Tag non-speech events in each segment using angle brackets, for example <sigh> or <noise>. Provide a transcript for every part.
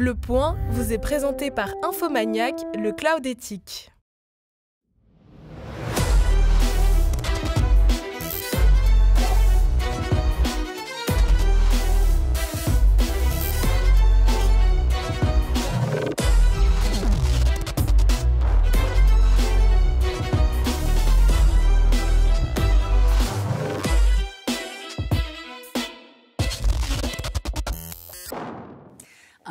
Le point vous est présenté par Infomaniac, le cloud éthique.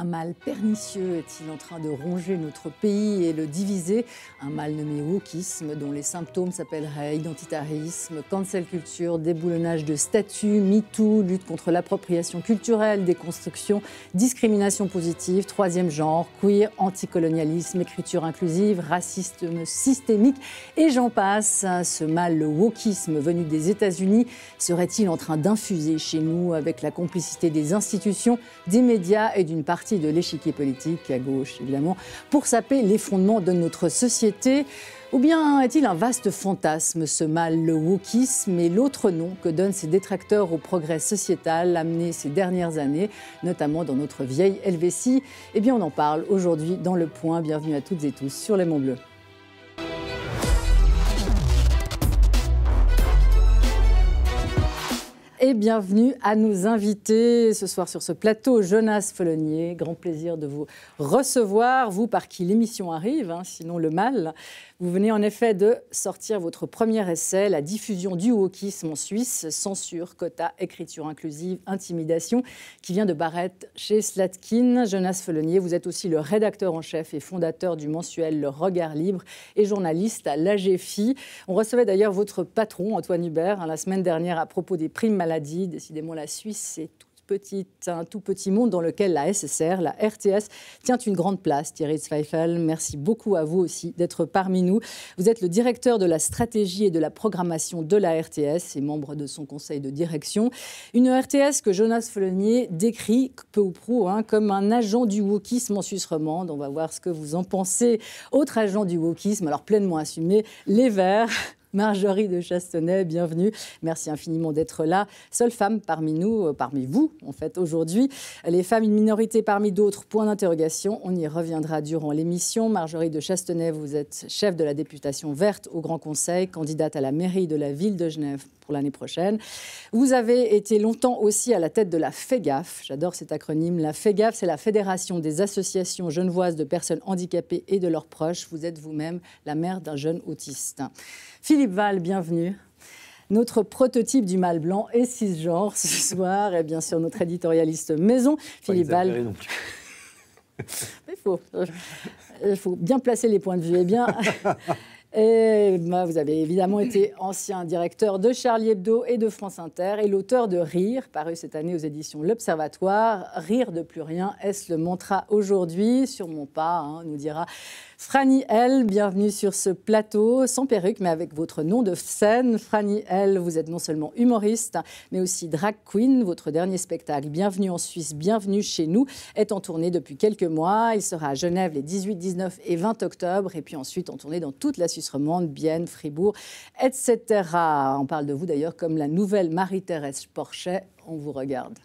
Un mal pernicieux est-il en train de ronger notre pays et le diviser Un mal nommé wokisme, dont les symptômes s'appelleraient identitarisme, cancel culture, déboulonnage de statuts, MeToo, lutte contre l'appropriation culturelle, déconstruction, discrimination positive, troisième genre, queer, anticolonialisme, écriture inclusive, racisme systémique, et j'en passe. Ce mal, le wokisme venu des États-Unis, serait-il en train d'infuser chez nous avec la complicité des institutions, des médias et d'une partie de l'échiquier politique, à gauche évidemment, pour saper les fondements de notre société ou bien est-il un vaste fantasme, ce mal, le wokisme et l'autre nom que donnent ses détracteurs au progrès sociétal amené ces dernières années, notamment dans notre vieille Helvétie Eh bien, on en parle aujourd'hui dans Le Point. Bienvenue à toutes et tous sur les Monts Bleus. et bienvenue à nos invités ce soir sur ce plateau. Jonas Felonier, grand plaisir de vous recevoir, vous par qui l'émission arrive, hein, sinon le mal. Vous venez en effet de sortir votre premier essai, La diffusion du wokisme en Suisse, censure, quota, écriture inclusive, intimidation, qui vient de Barrett chez Slatkin. Jonas Felonier, vous êtes aussi le rédacteur en chef et fondateur du mensuel Le Regard Libre et journaliste à l'AGFI. On recevait d'ailleurs votre patron, Antoine Hubert, hein, la semaine dernière à propos des primes maladies. Décidément, la Suisse, c'est tout un tout petit monde dans lequel la SSR, la RTS, tient une grande place. Thierry Zweifel, merci beaucoup à vous aussi d'être parmi nous. Vous êtes le directeur de la stratégie et de la programmation de la RTS et membre de son conseil de direction. Une RTS que Jonas Follonier décrit peu ou prou hein, comme un agent du wokisme en Suisse romande. On va voir ce que vous en pensez. Autre agent du wokisme, alors pleinement assumé, les Verts. Marjorie de Chastenay, bienvenue. Merci infiniment d'être là. Seule femme parmi nous, euh, parmi vous, en fait, aujourd'hui. Les femmes, une minorité parmi d'autres, point d'interrogation. On y reviendra durant l'émission. Marjorie de Chastenay, vous êtes chef de la députation verte au Grand Conseil, candidate à la mairie de la ville de Genève l'année prochaine. Vous avez été longtemps aussi à la tête de la FEGAF. E J'adore cet acronyme. La FEGAF, e c'est la Fédération des associations genevoises de personnes handicapées et de leurs proches. Vous êtes vous-même la mère d'un jeune autiste. Philippe Val, bienvenue notre prototype du mal blanc et cisgenre ce <laughs> soir, et bien sûr notre éditorialiste maison, Philippe Val. <laughs> Il faut, euh, faut bien placer les points de vue. Eh bien, <laughs> Et bah, vous avez évidemment été ancien directeur de Charlie Hebdo et de France Inter et l'auteur de Rire, paru cette année aux éditions L'Observatoire. Rire de plus rien, est-ce le mantra aujourd'hui Sur mon pas, hein, nous dira Franny L, bienvenue sur ce plateau, sans perruque, mais avec votre nom de scène. Franny L, vous êtes non seulement humoriste, mais aussi drag queen. Votre dernier spectacle, Bienvenue en Suisse, Bienvenue chez nous, est en tournée depuis quelques mois. Il sera à Genève les 18, 19 et 20 octobre, et puis ensuite en tournée dans toute la Suisse romande, Bienne, Fribourg, etc. On parle de vous d'ailleurs comme la nouvelle Marie-Thérèse Porchet. On vous regarde.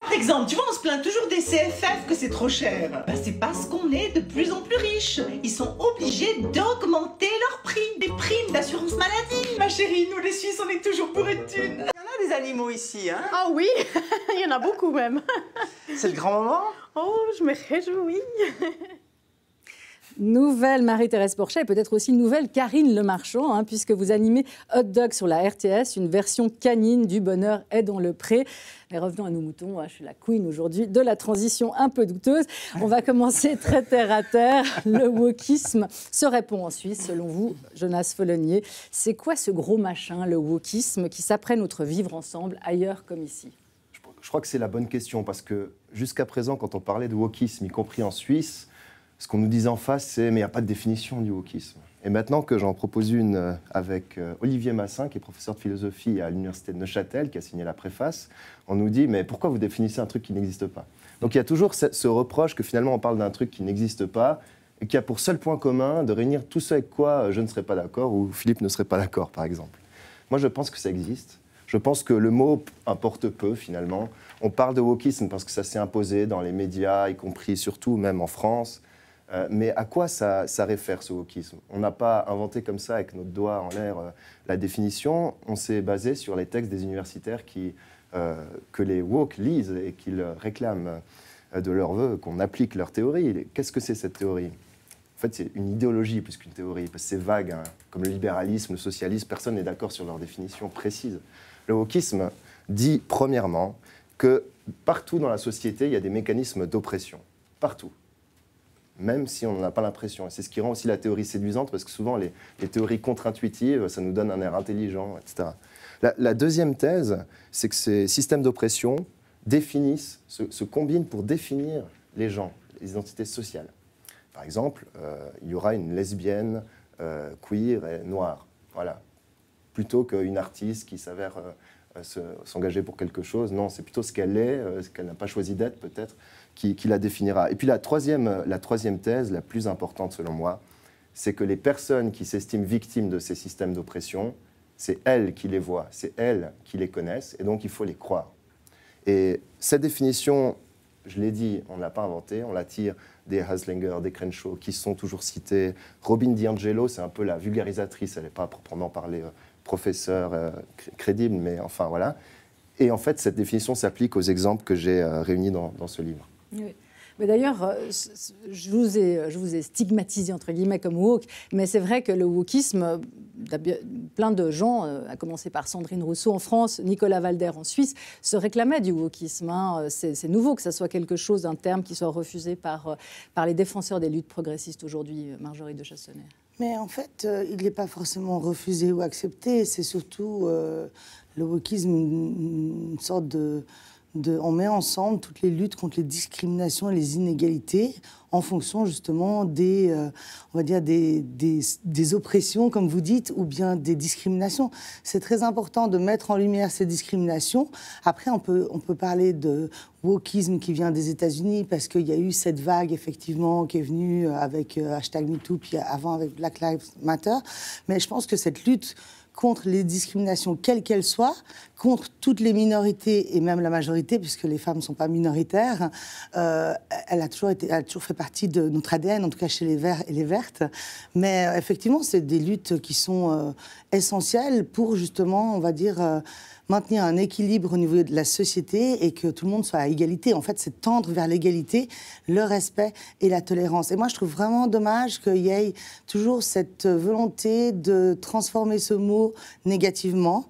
Par exemple, tu vois, on se plaint toujours des CFF que c'est trop cher. Bah c'est parce qu'on est de plus en plus riches. Ils sont obligés d'augmenter leurs prix, des primes d'assurance maladie. Ma chérie, nous les Suisses, on est toujours pour de thunes. Il y en a des animaux ici, hein Ah oui, <laughs> il y en a beaucoup même. C'est le grand moment Oh, je me réjouis Nouvelle Marie-Thérèse Porchet peut-être aussi nouvelle Karine Le Marchand, hein, puisque vous animez Hot Dog sur la RTS, une version canine du bonheur est dans le pré. Mais revenons à nos moutons, hein, je suis la queen aujourd'hui de la transition un peu douteuse. On va commencer très terre à terre. Le wokisme se répond en Suisse, selon vous, Jonas Follonier. C'est quoi ce gros machin, le wokisme, qui s'apprête notre vivre ensemble, ailleurs comme ici je crois que c'est la bonne question parce que jusqu'à présent, quand on parlait de wokisme, y compris en Suisse, ce qu'on nous dit en face, c'est mais il n'y a pas de définition du wokisme. Et maintenant que j'en propose une euh, avec euh, Olivier Massin, qui est professeur de philosophie à l'université de Neuchâtel, qui a signé la préface, on nous dit mais pourquoi vous définissez un truc qui n'existe pas Donc il y a toujours ce reproche que finalement on parle d'un truc qui n'existe pas et qui a pour seul point commun de réunir tout ce avec quoi euh, je ne serais pas d'accord ou Philippe ne serait pas d'accord, par exemple. Moi, je pense que ça existe. Je pense que le mot importe peu finalement. On parle de wokisme parce que ça s'est imposé dans les médias, y compris surtout même en France. Euh, mais à quoi ça, réfère ce wokisme On n'a pas inventé comme ça avec notre doigt en l'air euh, la définition, on s'est basé sur les textes des universitaires euh, que les woke lisent et qu'ils réclament de leur vœu, qu'on applique leur théorie. Qu'est-ce que c'est cette théorie en fait, c'est une idéologie plus qu'une théorie, parce que c'est vague. Hein. Comme le libéralisme, le socialisme, personne n'est d'accord sur leur définition précise. Le wokisme dit, premièrement, que partout dans la société, il y a des mécanismes d'oppression. Partout même si on n'en a pas l'impression. Et c'est ce qui rend aussi la théorie séduisante, parce que souvent, les, théories contre-intuitives, ça nous donne un air intelligent, etc. La, deuxième thèse, c'est que ces systèmes d'oppression définissent, se, combinent pour définir les gens, les identités sociales. Par exemple, euh, il y aura une lesbienne euh, queer et noire, voilà. Plutôt qu'une artiste qui s'avère euh, s'engager pour quelque chose, non, c'est plutôt ce qu'elle est, ce qu'elle n'a pas choisi d'être peut-être qui, la définira. Et puis la troisième, la troisième thèse, la plus importante selon moi, c'est que les personnes qui s'estiment victimes de ces systèmes d'oppression, c'est elles qui les voient, c'est elles qui les connaissent, et donc il faut les croire. Et cette définition, je l'ai dit, on ne l'a pas inventée, on la tire des Haslinger, des Crenshaw, qui sont toujours cités. Robin DiAngelo, c'est un peu la vulgarisatrice, elle n'est pas proprement parlée euh, professeur euh, crédible, mais enfin voilà. Et en fait, cette définition s'applique aux exemples que j'ai euh, réunis dans ce livre. Mais d'ailleurs, euh, je vous, ai, je vous ai stigmatisé, entre guillemets, comme woke, mais c'est vrai que le wokisme, euh, plein de gens, euh, à commencer par Sandrine Rousseau en France, Nicolas Valder en Suisse, se réclamaient du wokisme. Hein. C'est nouveau que ça soit quelque chose, un terme qui soit refusé par, par les défenseurs des luttes progressistes aujourd'hui, Marjorie de Chassonnet. Mais en fait, il n'est pas forcément refusé ou accepté, c'est surtout le wokisme, une sorte de on met ensemble toutes les luttes contre les discriminations et les inégalités en fonction justement des, euh, on va dire des, oppressions, comme vous dites, ou bien des discriminations. C'est très important de mettre en lumière ces discriminations. Après, on peut, on peut parler de wokisme qui vient des États-Unis, parce qu'il y a eu cette vague, effectivement, qui est venue avec euh, hashtag MeToo, puis avant avec Black Lives Matter. Mais je pense que cette lutte contre les discriminations, quelles qu'elles soient, contre toutes les minorités et même la majorité, puisque les femmes ne sont pas minoritaires. Euh, elle, a toujours fait partie de notre ADN, en tout cas chez les Verts et les Vertes. Mais euh, effectivement, c'est des luttes qui sont euh, essentielles pour justement, on va dire, maintenir un équilibre au niveau de la société et que tout le monde soit à égalité. En fait, c'est tendre vers l'égalité, le respect et la tolérance. Et moi, je trouve vraiment dommage qu'il y ait toujours cette volonté de transformer ce mot négativement.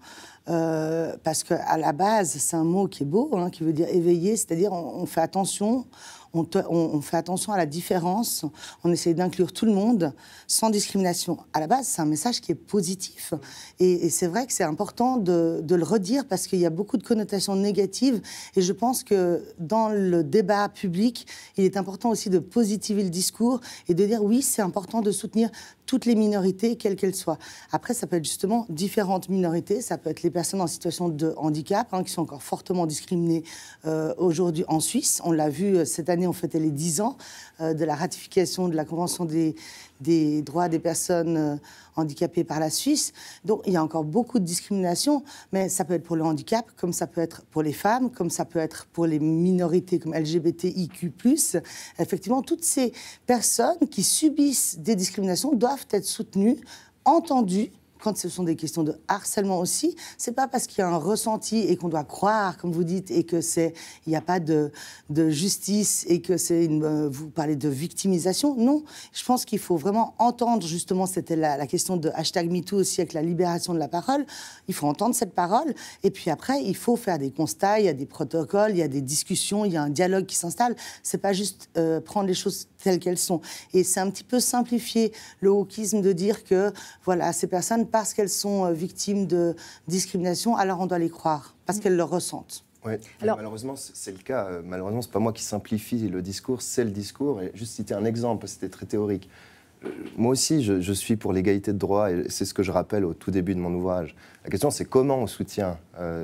Euh, parce qu'à la base, c'est un mot qui est beau, hein, qui veut dire éveiller, c'est-à-dire on fait attention, on, fait attention à la différence, on essaie d'inclure tout le monde sans discrimination. À la base, c'est un message qui est positif. Et, c'est vrai que c'est important de, le redire parce qu'il y a beaucoup de connotations négatives. Et je pense que dans le débat public, il est important aussi de positiver le discours et de dire oui, c'est important de soutenir toutes les minorités, quelles qu'elles soient. Après, ça peut être justement différentes minorités, ça peut être les personnes en situation de handicap, hein, qui sont encore fortement discriminées euh, aujourd'hui en Suisse. On l'a vu euh, cette année en fait, elle les 10 ans euh, de la ratification de la Convention des, droits des personnes euh, handicapées par la Suisse. Donc il y a encore beaucoup de discrimination, mais ça peut être pour le handicap, comme ça peut être pour les femmes, comme ça peut être pour les minorités comme LGBTIQ. Effectivement, toutes ces personnes qui subissent des discriminations doivent être soutenues, entendues quand ce sont des questions de harcèlement aussi, c'est pas parce qu'il y a un ressenti et qu'on doit croire, comme vous dites, et que c'est il n'y a pas de, de, justice et que c'est une euh, vous parlez de victimisation. Non, je pense qu'il faut vraiment entendre justement c'était la, question de hashtag #MeToo aussi avec la libération de la parole. Il faut entendre cette parole et puis après il faut faire des constats, il y a des protocoles, il y a des discussions, il y a un dialogue qui s'installe. C'est pas juste euh, prendre les choses telles qu'elles sont. Et c'est un petit peu simplifier le hawkisme de dire que voilà ces personnes parce qu'elles sont euh, victimes de discrimination, alors on doit les croire, parce qu'elles le ressentent. Oui, Alors, malheureusement, c'est le cas. Euh, malheureusement, c'est pas moi qui simplifie le discours, c'est le discours. Et juste citer un exemple, c'était très théorique. Euh, moi aussi, je, suis pour l'égalité de droit, et c'est ce que je rappelle au tout début de mon ouvrage. La question, c'est comment on soutient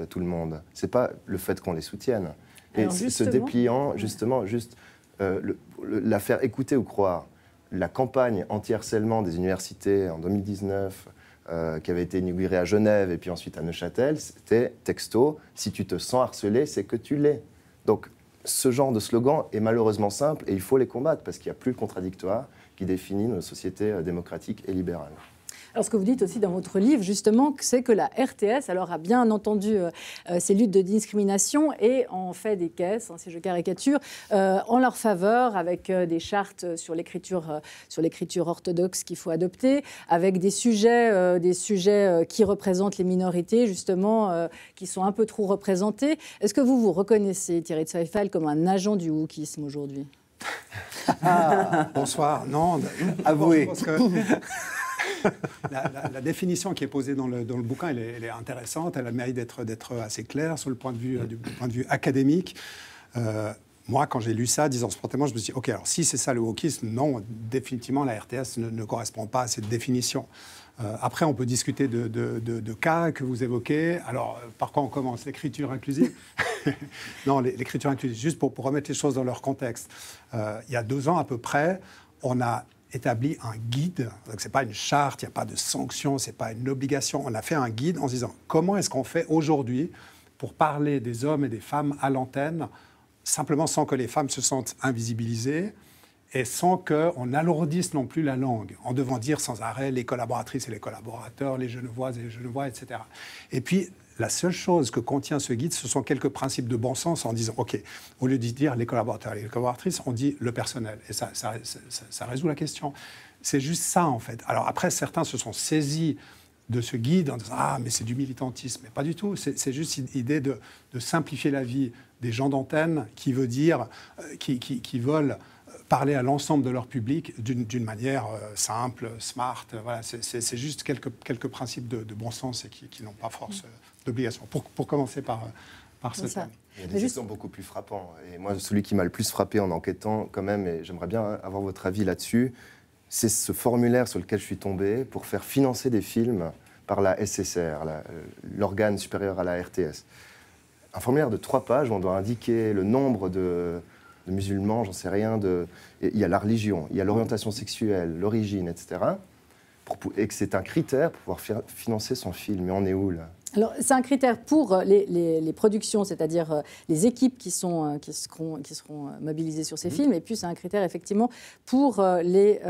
tout le monde. C'est pas le fait qu'on les soutienne. et se dépliant, justement, juste la faire écouter ou croire. La campagne anti-harcèlement des universités en 2019, euh, qui avait été inauguré à Genève et puis ensuite à Neuchâtel, c'était texto si tu te sens harcelé, c'est que tu l'es. Donc ce genre de slogan est malheureusement simple et il faut les combattre parce qu'il n'y a plus le contradictoire qui définit nos sociétés euh, démocratiques et libérales. Alors, ce que vous dites aussi dans votre livre, justement, c'est que la RTS, alors, a bien entendu ces euh, euh, luttes de discrimination et en fait des caisses, hein, si je caricature, euh, en leur faveur, avec des chartes sur l'écriture, orthodoxe qu'il faut adopter, avec des sujets, des sujets qui représentent les minorités, justement, qui sont un peu trop représentés. Est-ce que vous vous reconnaissez, Thierry de comme un agent du wokisme aujourd'hui ah, Bonsoir, Non. Avouez. <laughs> la, définition qui est posée dans le, bouquin, elle est, intéressante, elle a le mérite d'être assez claire sur le point de vue, euh, du, point de vue académique. Euh, moi, quand j'ai lu ça, disons spontanément, je me suis dit, OK, alors si c'est ça le wokisme, non, définitivement, la RTS ne, correspond pas à cette définition. Euh, après, on peut discuter de, cas que vous évoquez. Alors, par quoi on commence L'écriture inclusive <laughs> Non, l'écriture inclusive, juste pour, remettre les choses dans leur contexte. il y a deux ans à peu près, on a établi un guide. Donc, ce n'est pas une charte, il n'y a pas de sanction, ce n'est pas une obligation. On a fait un guide en se disant comment est-ce qu'on fait aujourd'hui pour parler des hommes et des femmes à l'antenne, simplement sans que les femmes se sentent invisibilisées et sans qu'on alourdisse non plus la langue, en devant dire sans arrêt les collaboratrices et les collaborateurs, les genevoises et les genevois, etc. Et puis, la seule chose que contient ce guide, ce sont quelques principes de bon sens en disant, OK, au lieu de dire les collaborateurs et les collaboratrices, on dit le personnel. Et ça, résout la question. C'est juste ça, en fait. Alors après, certains se sont saisis de ce guide en disant Ah, mais c'est du militantisme. Mais pas du tout. C'est juste une idée de, simplifier la vie des gens d'antenne qui veut dire, euh, qui, veulent euh, parler à l'ensemble de leur public d'une manière euh, simple, smart. c'est juste quelques, quelques principes de, bon sens et qui n'ont pas force mm pour, commencer par, euh, par cette ça. Il y a des histoires beaucoup plus frappants. Et moi, celui qui m'a le plus frappé en enquêtant, quand même, et j'aimerais bien avoir votre avis là-dessus, c'est ce formulaire sur lequel je suis tombé pour faire financer des films par la SSR, euh, l'organe supérieur à la RTS. Un formulaire de trois pages où on doit indiquer le nombre de, musulmans, j'en sais rien. De... Il y a la religion, il y a l'orientation sexuelle, l'origine, etc. Pour, et que c'est un critère pour pouvoir financer son film. Mais on est où là alors, c'est un critère pour euh, les, productions, c'est-à-dire euh, les équipes qui, sont, euh, qui, seront, qui seront mobilisées sur ces mhm. films, et puis c'est un critère effectivement pour les,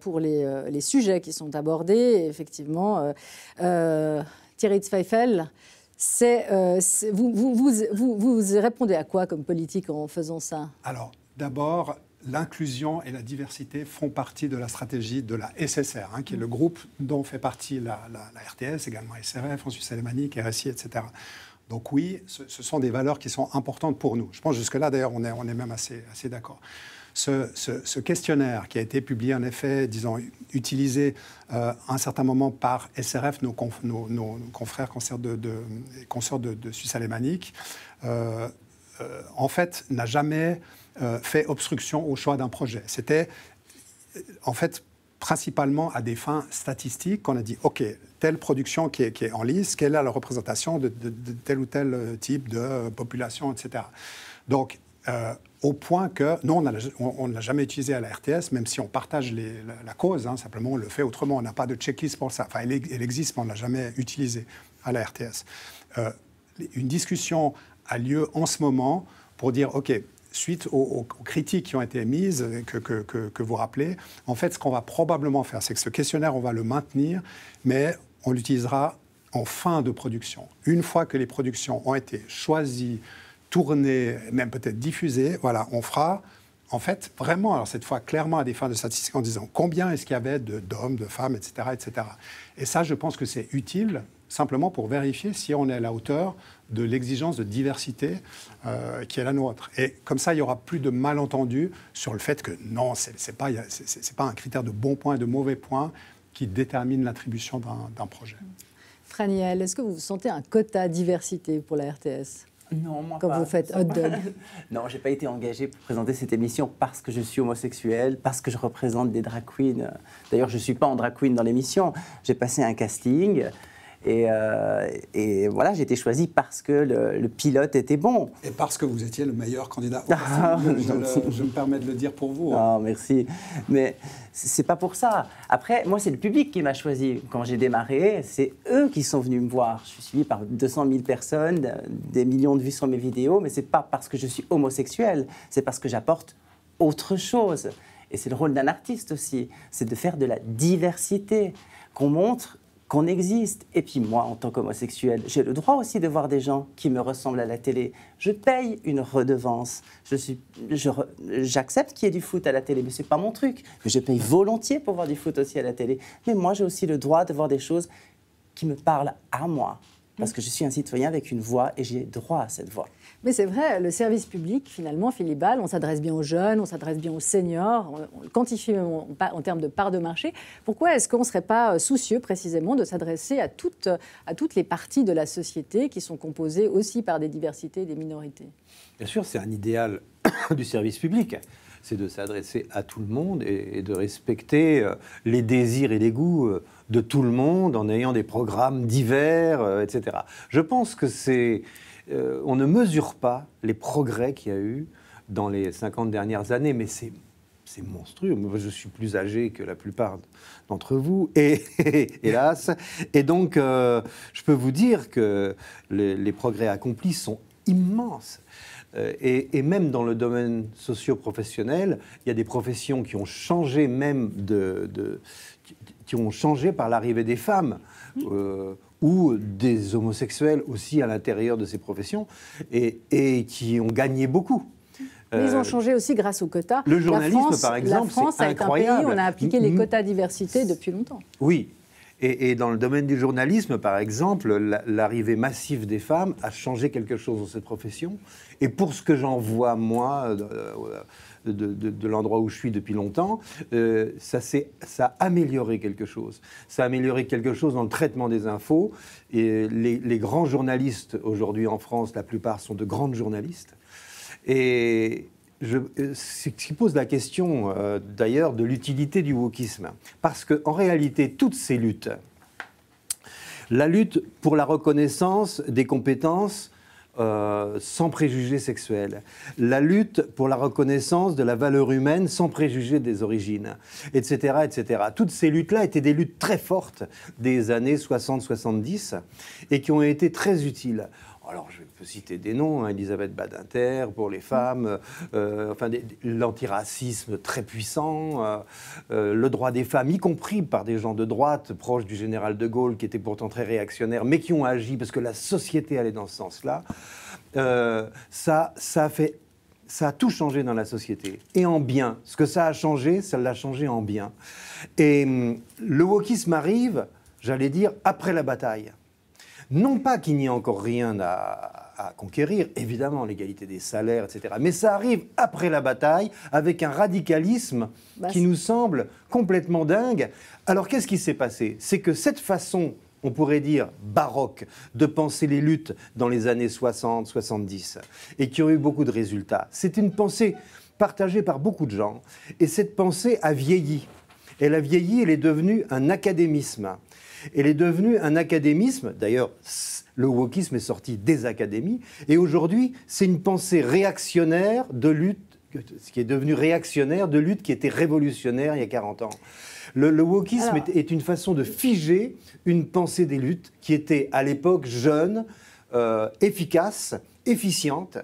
pour les, sujets qui sont abordés. effectivement, euh, Thierry Zweifel, vous, vous, vous, vous répondez à quoi comme politique en faisant ça Alors, d'abord, l'inclusion et la diversité font partie de la stratégie de la SSR, hein, qui est le groupe dont fait partie la, RTS, également SRF, en Suisse Alémanique, RSI, etc. Donc oui, ce, sont des valeurs qui sont importantes pour nous. Je pense jusque-là, d'ailleurs, on est, on est même assez, assez d'accord. Ce, questionnaire qui a été publié, en effet, disons, utilisé euh, à un certain moment par SRF, nos, confrères et de, de, consorts de, Suisse alémanique, euh, euh, en fait, n'a jamais euh, fait obstruction au choix d'un projet. C'était euh, en fait principalement à des fins statistiques qu'on a dit, OK, telle production qui est, en lice, quelle est la représentation de, tel ou tel euh, type de population, etc. Donc, au point que, nous on ne l'a jamais utilisé à la RTS, même si on partage la, cause, hein, simplement on le fait autrement, on n'a pas de checklist pour ça. Enfin, elle, existe, mais on ne l'a jamais utilisé à la RTS. une discussion a lieu en ce moment pour dire, OK, suite aux, critiques qui ont été émises, que, vous rappelez. En fait, ce qu'on va probablement faire, c'est que ce questionnaire, on va le maintenir, mais on l'utilisera en fin de production. Une fois que les productions ont été choisies, tournées, même peut-être diffusées, voilà, on fera en fait, vraiment, alors cette fois clairement à des fins de statistiques en disant combien est-ce qu'il y avait d'hommes, de, de, femmes, etc., etc. Et ça, je pense que c'est utile simplement pour vérifier si on est à la hauteur de l'exigence de diversité euh, qui est la nôtre. Et comme ça, il n'y aura plus de malentendus sur le fait que non, ce n'est pas, pas, un critère de bon point et de mauvais point qui détermine l'attribution d'un projet. Franiel, est-ce que vous sentez un quota diversité pour la RTS non, moi Quand Comme vous faites hot dog. <laughs> non, j'ai pas été engagé pour présenter cette émission parce que je suis homosexuel, parce que je représente des drag queens. D'ailleurs, je suis pas en drag queen dans l'émission. J'ai passé un casting. Euh, et, voilà, j'ai été choisi parce que le, pilote était bon. Et parce que vous étiez le meilleur candidat. <laughs> je, me permets de le dire pour vous. Hein. Ah, merci. Mais c'est pas pour ça. Après, moi, c'est le public qui m'a choisi. Quand j'ai démarré, c'est eux qui sont venus me voir. Je suis suivi par 200 000 personnes, des millions de vues sur mes vidéos, mais c'est pas parce que je suis homosexuel, c'est parce que j'apporte autre chose. Et c'est le rôle d'un artiste aussi, c'est de faire de la diversité, qu'on montre qu'on existe. Et puis moi, en tant qu'homosexuel, j'ai le droit aussi de voir des gens qui me ressemblent à la télé. Je paye une redevance. j'accepte qu'il y ait du foot à la télé, mais c'est pas mon truc. je paye volontiers pour voir du foot aussi à la télé. Mais moi, j'ai aussi le droit de voir des choses qui me parlent à moi, parce que je suis un citoyen avec une voix et j'ai droit à cette voix. Mais c'est vrai, le service public, finalement, Ball, on s'adresse bien aux jeunes, on s'adresse bien aux seniors, on, quantifie en, termes de part de marché. Pourquoi est-ce qu'on ne serait pas euh, soucieux précisément de s'adresser à toutes, à toutes les parties de la société qui sont composées aussi par des diversités et des minorités Bien sûr, c'est un idéal <coughs> du service public c'est de s'adresser à tout le monde et, de respecter euh, les désirs et les goûts euh, de tout le monde en ayant des programmes divers, euh, etc. Je pense que c'est... on ne mesure pas les progrès qu'il y a eu dans les 50 dernières années, mais c'est monstrueux. je suis plus âgé que la plupart d'entre vous, <laughs> et hélas. Et donc, je peux vous dire que les progrès accomplis sont immenses. Euh, et, même dans le domaine socio-professionnel, il y a des professions qui ont changé même de, qui ont changé par l'arrivée des femmes euh, ou des homosexuels aussi à l'intérieur de ces professions et, qui ont gagné beaucoup. Mais ils ont euh, changé aussi grâce aux quotas. Le journalisme, par exemple, la France est un pays où on a appliqué les quotas diversité depuis longtemps. Oui, et, dans le domaine du journalisme, par exemple, l'arrivée massive des femmes a changé quelque chose dans cette profession. Et pour ce que j'en vois, moi, euh, de, l'endroit où je suis depuis longtemps, euh, ça ça, ça a amélioré quelque chose. Ça a amélioré quelque chose dans le traitement des infos. Et les, les grands journalistes aujourd'hui en France, la plupart sont de grandes journalistes. Et, ce qui pose la question euh, d'ailleurs de l'utilité du wokisme. Parce qu'en réalité, toutes ces luttes, la lutte pour la reconnaissance des compétences euh, sans préjugés sexuels, la lutte pour la reconnaissance de la valeur humaine sans préjugés des origines, etc. etc. Toutes ces luttes-là étaient des luttes très fortes des années 60-70 et qui ont été très utiles. Alors, je vais citer des noms, hein, Elisabeth Badinter, pour les femmes, euh, enfin, l'antiracisme très puissant, euh, euh, le droit des femmes, y compris par des gens de droite proches du général de Gaulle, qui était pourtant très réactionnaire mais qui ont agi parce que la société allait dans ce sens-là. ça, ça a fait ça a tout changé dans la société, et en bien. Ce que ça a changé, ça l'a changé en bien. Et hum, le wokisme arrive, j'allais dire, après la bataille. Non pas qu'il n'y ait encore rien à, à, conquérir, évidemment, l'égalité des salaires, etc. Mais ça arrive après la bataille, avec un radicalisme bah, qui nous semble complètement dingue. Alors qu'est-ce qui s'est passé C'est que cette façon on pourrait dire baroque, de penser les luttes dans les années 60-70, et qui ont eu beaucoup de résultats. C'est une pensée partagée par beaucoup de gens, et cette pensée a vieilli. Elle a vieilli, elle est devenue un académisme. Elle est devenue un académisme, d'ailleurs, le wokisme est sorti des académies. Et aujourd'hui, c'est une pensée réactionnaire de lutte, ce qui est devenu réactionnaire de lutte qui était révolutionnaire il y a 40 ans. Le, wokisme est, une façon de figer une pensée des luttes qui était à l'époque jeune, euh, efficace, efficiente,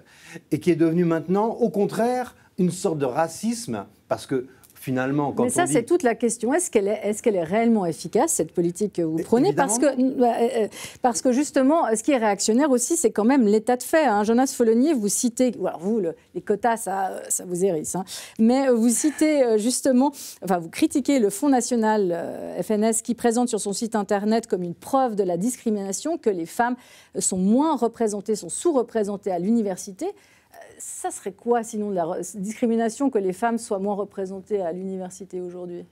et qui est devenue maintenant, au contraire, une sorte de racisme, parce que finalement. Quand Mais ça, c'est toute la question. Est-ce qu'elle est, est, est, réellement efficace, cette politique que euh, vous prenez parce que, bah, euh, euh, parce que justement, ce qui est réactionnaire aussi, c'est quand même l'état de fait. Hein. Jonas Follonier, vous citez, alors vous, les quotas, ça, ça vous hérisse, hein. mais vous citez justement, enfin, vous critiquez le Fonds national FNS qui présente sur son site internet comme une preuve de la discrimination que les femmes sont moins représentées, sont sous-représentées à l'université ça serait quoi sinon de la discrimination que les femmes soient moins représentées à l'université aujourd'hui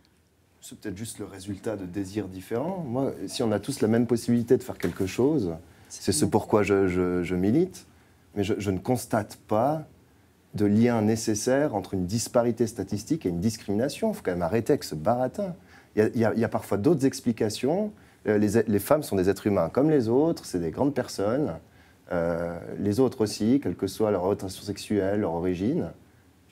C'est peut-être juste le résultat de désirs différents. Moi, si on a tous la même possibilité de faire quelque chose, c'est ce pourquoi je, milite, mais je, ne constate pas de lien nécessaire entre une disparité statistique et une discrimination. Il faut quand même arrêter avec ce baratin. Il y, a, parfois d'autres explications. Euh, les femmes sont des êtres humains comme les autres, c'est des grandes personnes. Euh, les autres aussi, quelle que soit leur orientation sexuelle, leur origine.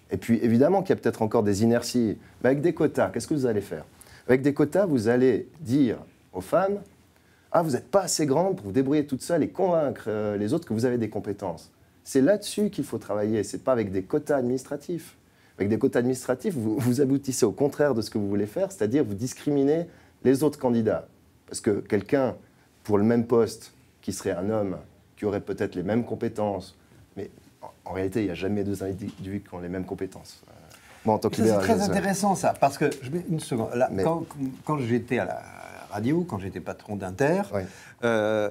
Et puis évidemment qu'il y a peut-être encore des inerties. avec des quotas, qu'est-ce que vous allez faire Avec des quotas, vous allez dire aux femmes, ah, vous n'êtes pas assez grande pour vous débrouiller toute seule et convaincre euh, les autres que vous avez des compétences. C'est là-dessus qu'il faut travailler, ce n'est pas avec des quotas administratifs. Avec des quotas administratifs, vous, vous aboutissez au contraire de ce que vous voulez faire, c'est-à-dire vous discriminez les autres candidats. Parce que quelqu'un, pour le même poste, qui serait un homme qui auraient peut-être les mêmes compétences, mais en, réalité, il n'y a jamais deux individus qui ont les mêmes compétences. Euh, c'est très intéressant ça, parce que je mets une seconde. Quand, j'étais à la radio, quand j'étais patron d'Inter, euh,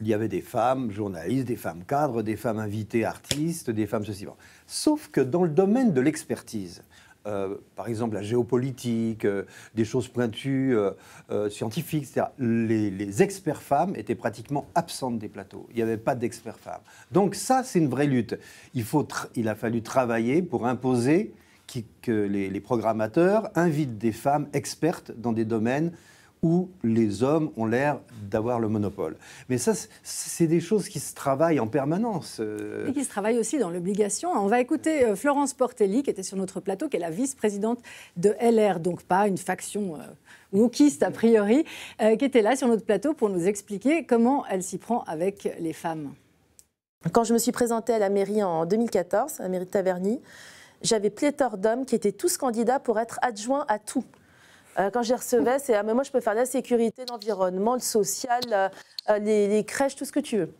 il y avait des femmes journalistes, des femmes cadres, des femmes invitées artistes, des femmes ceci. Sauf que dans le domaine de l'expertise, euh, par exemple la géopolitique, euh, des choses pointues, euh, scientifiques, etc. Les, experts femmes étaient pratiquement absentes des plateaux. Il n'y avait pas d'experts femmes. Donc ça, c'est une vraie lutte. Il, a fallu travailler pour imposer que les, les, programmateurs invitent des femmes expertes dans des domaines où les hommes ont l'air d'avoir le monopole. Mais ça, c'est des choses qui se travaillent en permanence. Euh. Et qui se travaillent aussi dans l'obligation. On va écouter euh, Florence Portelli, qui était sur notre plateau, qui est la vice-présidente de LR, donc pas une faction euh, wokiste a priori, qui était là sur notre plateau pour nous expliquer comment elle s'y prend avec les femmes. Quand je me suis présentée à la mairie en 2014, à la mairie de Taverny, j'avais pléthore d'hommes qui étaient tous candidats pour être adjoints à tout. Euh, quand je recevais, c'est ah, mais moi, je peux faire la sécurité, l'environnement, le social, euh, euh, les, crèches, tout ce que tu veux.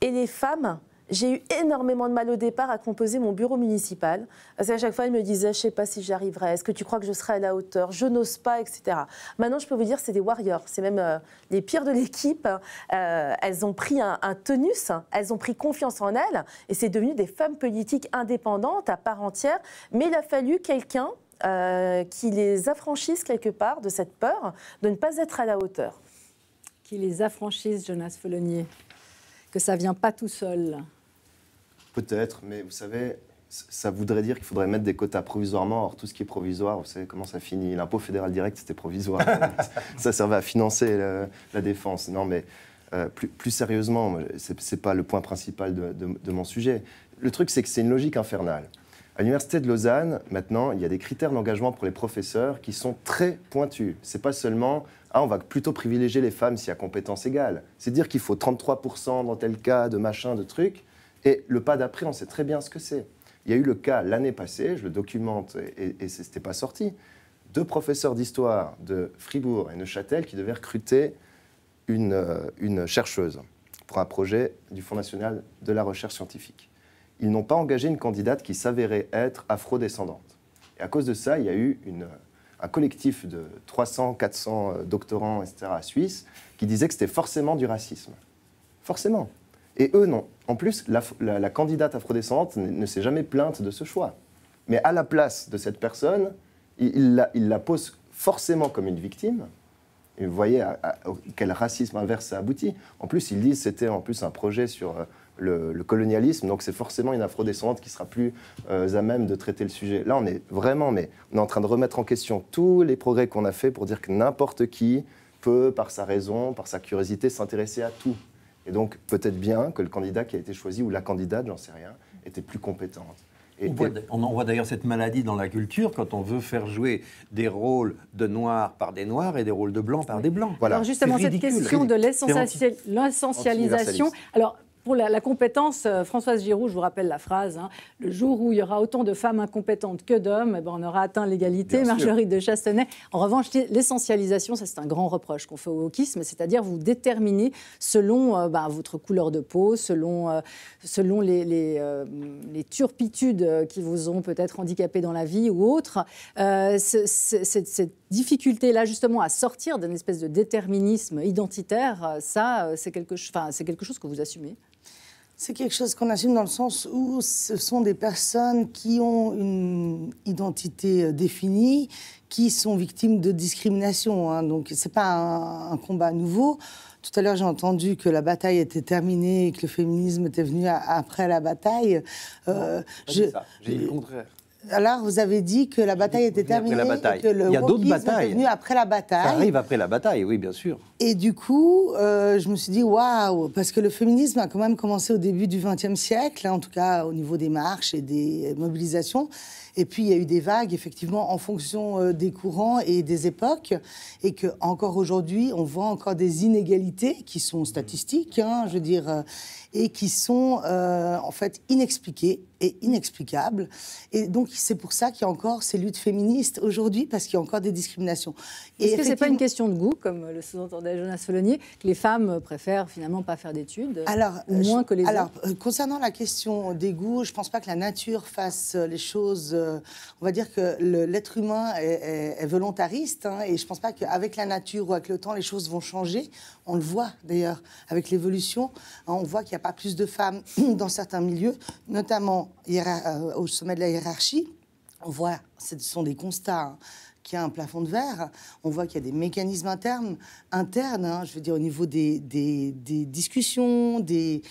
Et les femmes, j'ai eu énormément de mal au départ à composer mon bureau municipal. Parce à chaque fois, elles me disaient « je ne sais pas si j'y arriverai, est-ce que tu crois que je serai à la hauteur, je n'ose pas, etc. Maintenant, je peux vous dire, c'est des warriors, c'est même les pires de l'équipe. elles ont pris un, un, tenus, elles ont pris confiance en elles, et c'est devenu des femmes politiques indépendantes à part entière. Mais il a fallu quelqu'un euh, qui les affranchissent quelque part de cette peur de ne pas être à la hauteur. Qui les affranchissent, Jonas Felonier Que ça vient pas tout seul Peut-être, mais vous savez, ça voudrait dire qu'il faudrait mettre des quotas provisoirement. Or, tout ce qui est provisoire, vous savez comment ça finit. L'impôt fédéral direct, c'était provisoire. <laughs> ça servait à financer la défense. Non, mais euh, plus, sérieusement, ce n'est pas le point principal de mon sujet. Le truc, c'est que c'est une logique infernale. À l'Université de Lausanne, maintenant, il y a des critères d'engagement pour les professeurs qui sont très pointus. C'est pas seulement ah, on va plutôt privilégier les femmes s'il y a compétences égales. C'est dire qu'il faut 33% dans tel cas de machin, de trucs. Et le pas d'après, on sait très bien ce que c'est. Il y a eu le cas l'année passée, je le documente et, et, ce n'était pas sorti. Deux professeurs d'histoire de Fribourg et Neuchâtel qui devaient recruter une, euh, une chercheuse pour un projet du Fonds national de la recherche scientifique ils n'ont pas engagé une candidate qui s'avérait être afrodescendante. Et à cause de ça, il y a eu un collectif de 300, 400 euh, doctorants, etc., Suisse qui disaient que c'était forcément du racisme. Forcément. Et eux, non. En plus, la, candidate afrodescendante ne, s'est jamais plainte de ce choix. Mais à la place de cette personne, il, la, il pose forcément comme une victime. Et vous voyez à, quel racisme inverse ça aboutit. En plus, ils disent c'était en plus un projet sur euh, le, colonialisme, donc c'est forcément une afrodescendante qui sera plus euh, à même de traiter le sujet. Là, on est vraiment, mais on est en train de remettre en question tous les progrès qu'on a fait pour dire que n'importe qui peut, par sa raison, par sa curiosité, s'intéresser à tout. Et donc, peut-être bien que le candidat qui a été choisi, ou la candidate, j'en sais rien, était plus compétente. on, en voit d'ailleurs cette maladie dans la culture quand on veut faire jouer des rôles de noirs par des noirs et des rôles de blancs par des blancs. Voilà. Alors justement, cette question de l'essentialisation. Alors pour la, compétence, euh, Françoise Giroud, je vous rappelle la phrase, hein, le jour où il y aura autant de femmes incompétentes que d'hommes, eh ben, on aura atteint l'égalité, Marjorie de Chastenay. En revanche, l'essentialisation, ça c'est un grand reproche qu'on fait au wokisme, c'est-à-dire vous déterminez selon euh, bah, votre couleur de peau, selon, euh, selon les, turpitudes qui vous ont peut-être handicapé dans la vie ou autre, cette difficulté-là justement à sortir d'une espèce de déterminisme identitaire, ça c'est quelque, quelque chose que vous assumez c'est quelque chose qu'on assume dans le sens où ce sont des personnes qui ont une identité euh, définie, qui sont victimes de discrimination. Hein. Donc ce n'est pas un, combat nouveau. Tout à l'heure, j'ai entendu que la bataille était terminée et que le féminisme était venu après la bataille. Euh, j'ai dit le contraire. – Alors, vous avez dit que la bataille était terminée. Après la bataille. Il y a d'autres batailles. Venu après la bataille. Ça arrive après la bataille, oui, bien sûr. Et du coup, euh, je me suis dit waouh, parce que le féminisme a quand même commencé au début du XXe siècle, hein, en tout cas au niveau des marches et des mobilisations. Et puis il y a eu des vagues, effectivement, en fonction euh, des courants et des époques, et que encore aujourd'hui, on voit encore des inégalités qui sont statistiques, hein, je veux dire, euh, et qui sont en fait inexpliquées est inexplicable. Et donc, c'est pour ça qu'il y a encore ces luttes féministes aujourd'hui, parce qu'il y a encore des discriminations. Est-ce que ce n'est pas une question de goût, comme le sous-entendait Jonas Solonier, que les femmes préfèrent finalement pas faire d'études, alors, euh, moins que les alors, euh, concernant la question des goûts, je ne pense pas que la nature fasse euh, les choses. on va dire que l'être humain est, volontariste, hein, et je ne pense pas qu'avec la nature ou avec le temps, les choses vont changer. On le voit d'ailleurs avec l'évolution. Hein, on voit qu'il n'y a pas plus de femmes <clears throat> dans certains milieux, notamment euh, au sommet de la hiérarchie. On voit, ce sont des constats, qui hein, qu'il y a un plafond de verre. On voit qu'il y a des mécanismes internes, internes hein, je veux dire, au niveau des, discussions, des,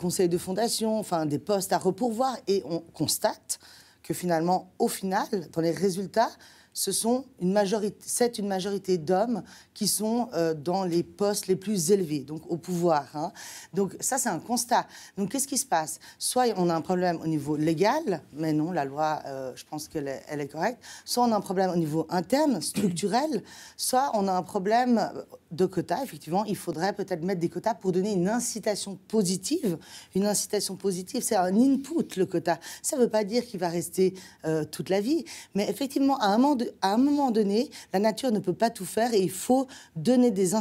conseils de fondation, enfin, des postes à repourvoir. Et on constate que finalement, au final, dans les résultats, ce sont une majorité, c'est une majorité d'hommes qui sont euh, dans les postes les plus élevés, donc au pouvoir. Hein. Donc ça, c'est un constat. Donc qu'est-ce qui se passe Soit on a un problème au niveau légal, mais non, la loi, euh, je pense qu'elle est, elle est correcte. Soit on a un problème au niveau interne, structurel. soit on a un problème de quotas. Effectivement, il faudrait peut-être mettre des quotas pour donner une incitation positive. Une incitation positive, c'est un input le quota. Ça ne veut pas dire qu'il va rester euh, toute la vie, mais effectivement, à un moment de à un moment donné, la nature ne peut pas tout faire et il faut donner des,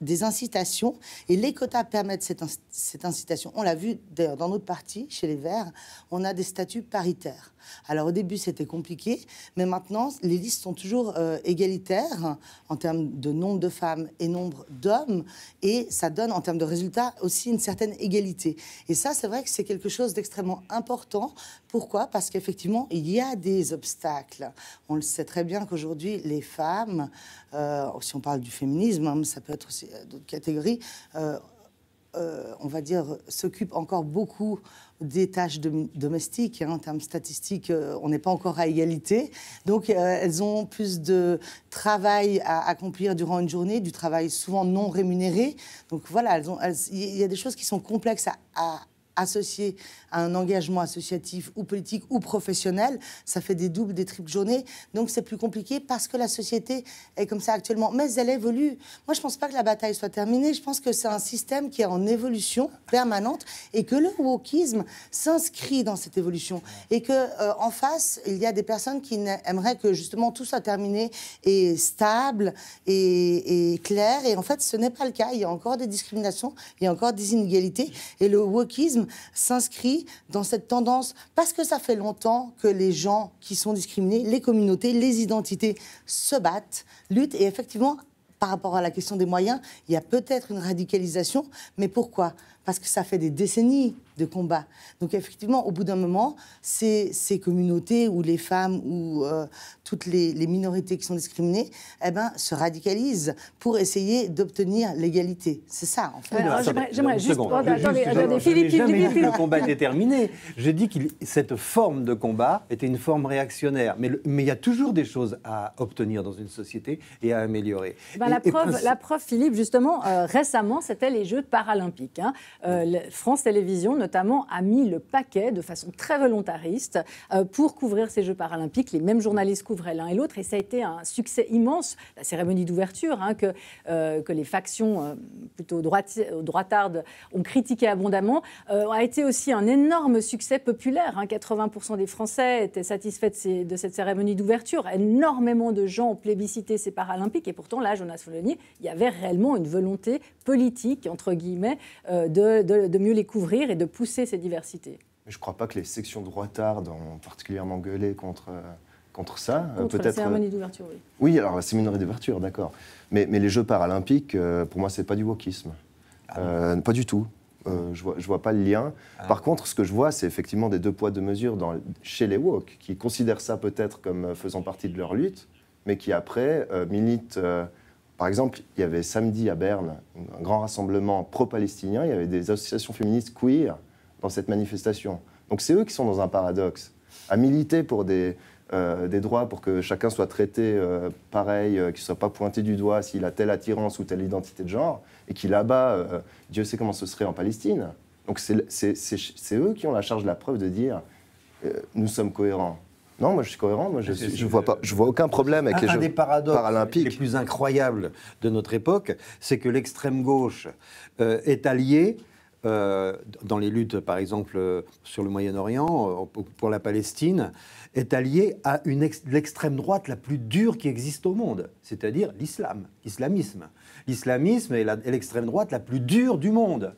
des incitations. Et les quotas permettent cette, incitation. On l'a vu d'ailleurs dans notre parti, chez les Verts, on a des statuts paritaires. Alors au début, c'était compliqué, mais maintenant, les listes sont toujours euh, égalitaires en termes de nombre de femmes et nombre d'hommes, et ça donne en termes de résultats aussi une certaine égalité. Et ça, c'est vrai que c'est quelque chose d'extrêmement important. Pourquoi Parce qu'effectivement, il y a des obstacles. On le sait très bien bien qu'aujourd'hui, les femmes, euh, si on parle du féminisme, hein, ça peut être aussi euh, d'autres catégories, euh, on va dire, s'occupent encore beaucoup des tâches de, domestiques. Hein, en termes statistiques, on n'est pas encore à égalité. Donc, elles ont plus de travail à accomplir durant une journée, du travail souvent non rémunéré. Donc, voilà, il y, a des choses qui sont complexes à, à associé à un engagement associatif ou politique ou professionnel, ça fait des doubles, des triples journées. Donc c'est plus compliqué parce que la société est comme ça actuellement. Mais elle évolue. Moi, je ne pense pas que la bataille soit terminée. Je pense que c'est un système qui est en évolution permanente et que le wokisme s'inscrit dans cette évolution. Et que euh, en face, il y a des personnes qui aimeraient que justement tout soit terminé et stable et, et clair. Et en fait, ce n'est pas le cas. Il y a encore des discriminations, il y a encore des inégalités. Et le wokisme s'inscrit dans cette tendance parce que ça fait longtemps que les gens qui sont discriminés, les communautés, les identités se battent, luttent et effectivement par rapport à la question des moyens, il y a peut-être une radicalisation, mais pourquoi parce que ça fait des décennies de combat. Donc effectivement, au bout d'un moment, ces, ces communautés où les femmes ou euh, toutes les, minorités qui sont discriminées, eh ben, se radicalisent pour essayer d'obtenir l'égalité. C'est ça, en fait. J'aimerais juste... le combat était terminé. J'ai dit que cette forme de combat était une forme réactionnaire. Mais il y a toujours des choses à obtenir dans une société et à améliorer. Ben, la, preuve, la Philippe, justement, euh, récemment, c'était les Jeux paralympiques. Hein. Euh, France Télévisions, notamment, a mis le paquet de façon très volontariste euh, pour couvrir ces Jeux paralympiques. Les mêmes journalistes couvraient l'un et l'autre et ça a été un succès immense. La cérémonie d'ouverture hein, que, euh, que les factions plutôt droite, droitardes ont critiqué abondamment a été aussi un énorme succès populaire. 80% hein. des Français étaient satisfaits de, de cette cérémonie d'ouverture. Énormément de gens ont plébiscité ces paralympiques et pourtant là, Jonas Follonier, il y avait réellement une volonté politique, entre guillemets, de de, mieux les couvrir et de pousser ces diversités. Je ne crois pas que les sections tard ont particulièrement gueulé contre, euh, contre ça. Euh, contre peut-être... la cérémonie euh, d'ouverture, oui. Oui, alors la cérémonie d'ouverture, d'accord. Mais, les Jeux paralympiques, pour moi, ce n'est pas du wokisme. Ah pas du tout. je ne vois, pas le lien. Ah. Par contre, ce que je vois, c'est effectivement des deux poids, deux mesures dans, chez les wok, qui considèrent ça peut-être comme faisant partie de leur lutte, mais qui après militent par exemple, il y avait samedi à Berne un grand rassemblement pro-palestinien, il y avait des associations féministes queer dans cette manifestation. Donc c'est eux qui sont dans un paradoxe. À militer pour des, euh, droits, pour que chacun soit traité euh, pareil, euh, qu'il ne soit pas pointé du doigt s'il a telle attirance ou telle identité de genre, et qui là-bas, Dieu sait comment ce serait en Palestine. Donc c'est eux qui ont la charge de la preuve de dire nous sommes cohérents. Non, moi je suis cohérent. je ne vois, pas, je vois aucun problème avec un, les un des paradoxes Les plus incroyables de notre époque, c'est que l'extrême gauche euh, est alliée euh, dans les luttes, par exemple, euh, sur le Moyen-Orient, pour la Palestine, est alliée à l'extrême droite la plus dure qui existe au monde, c'est-à-dire l'islam, l'islamisme. L'islamisme est l'extrême droite la plus dure du monde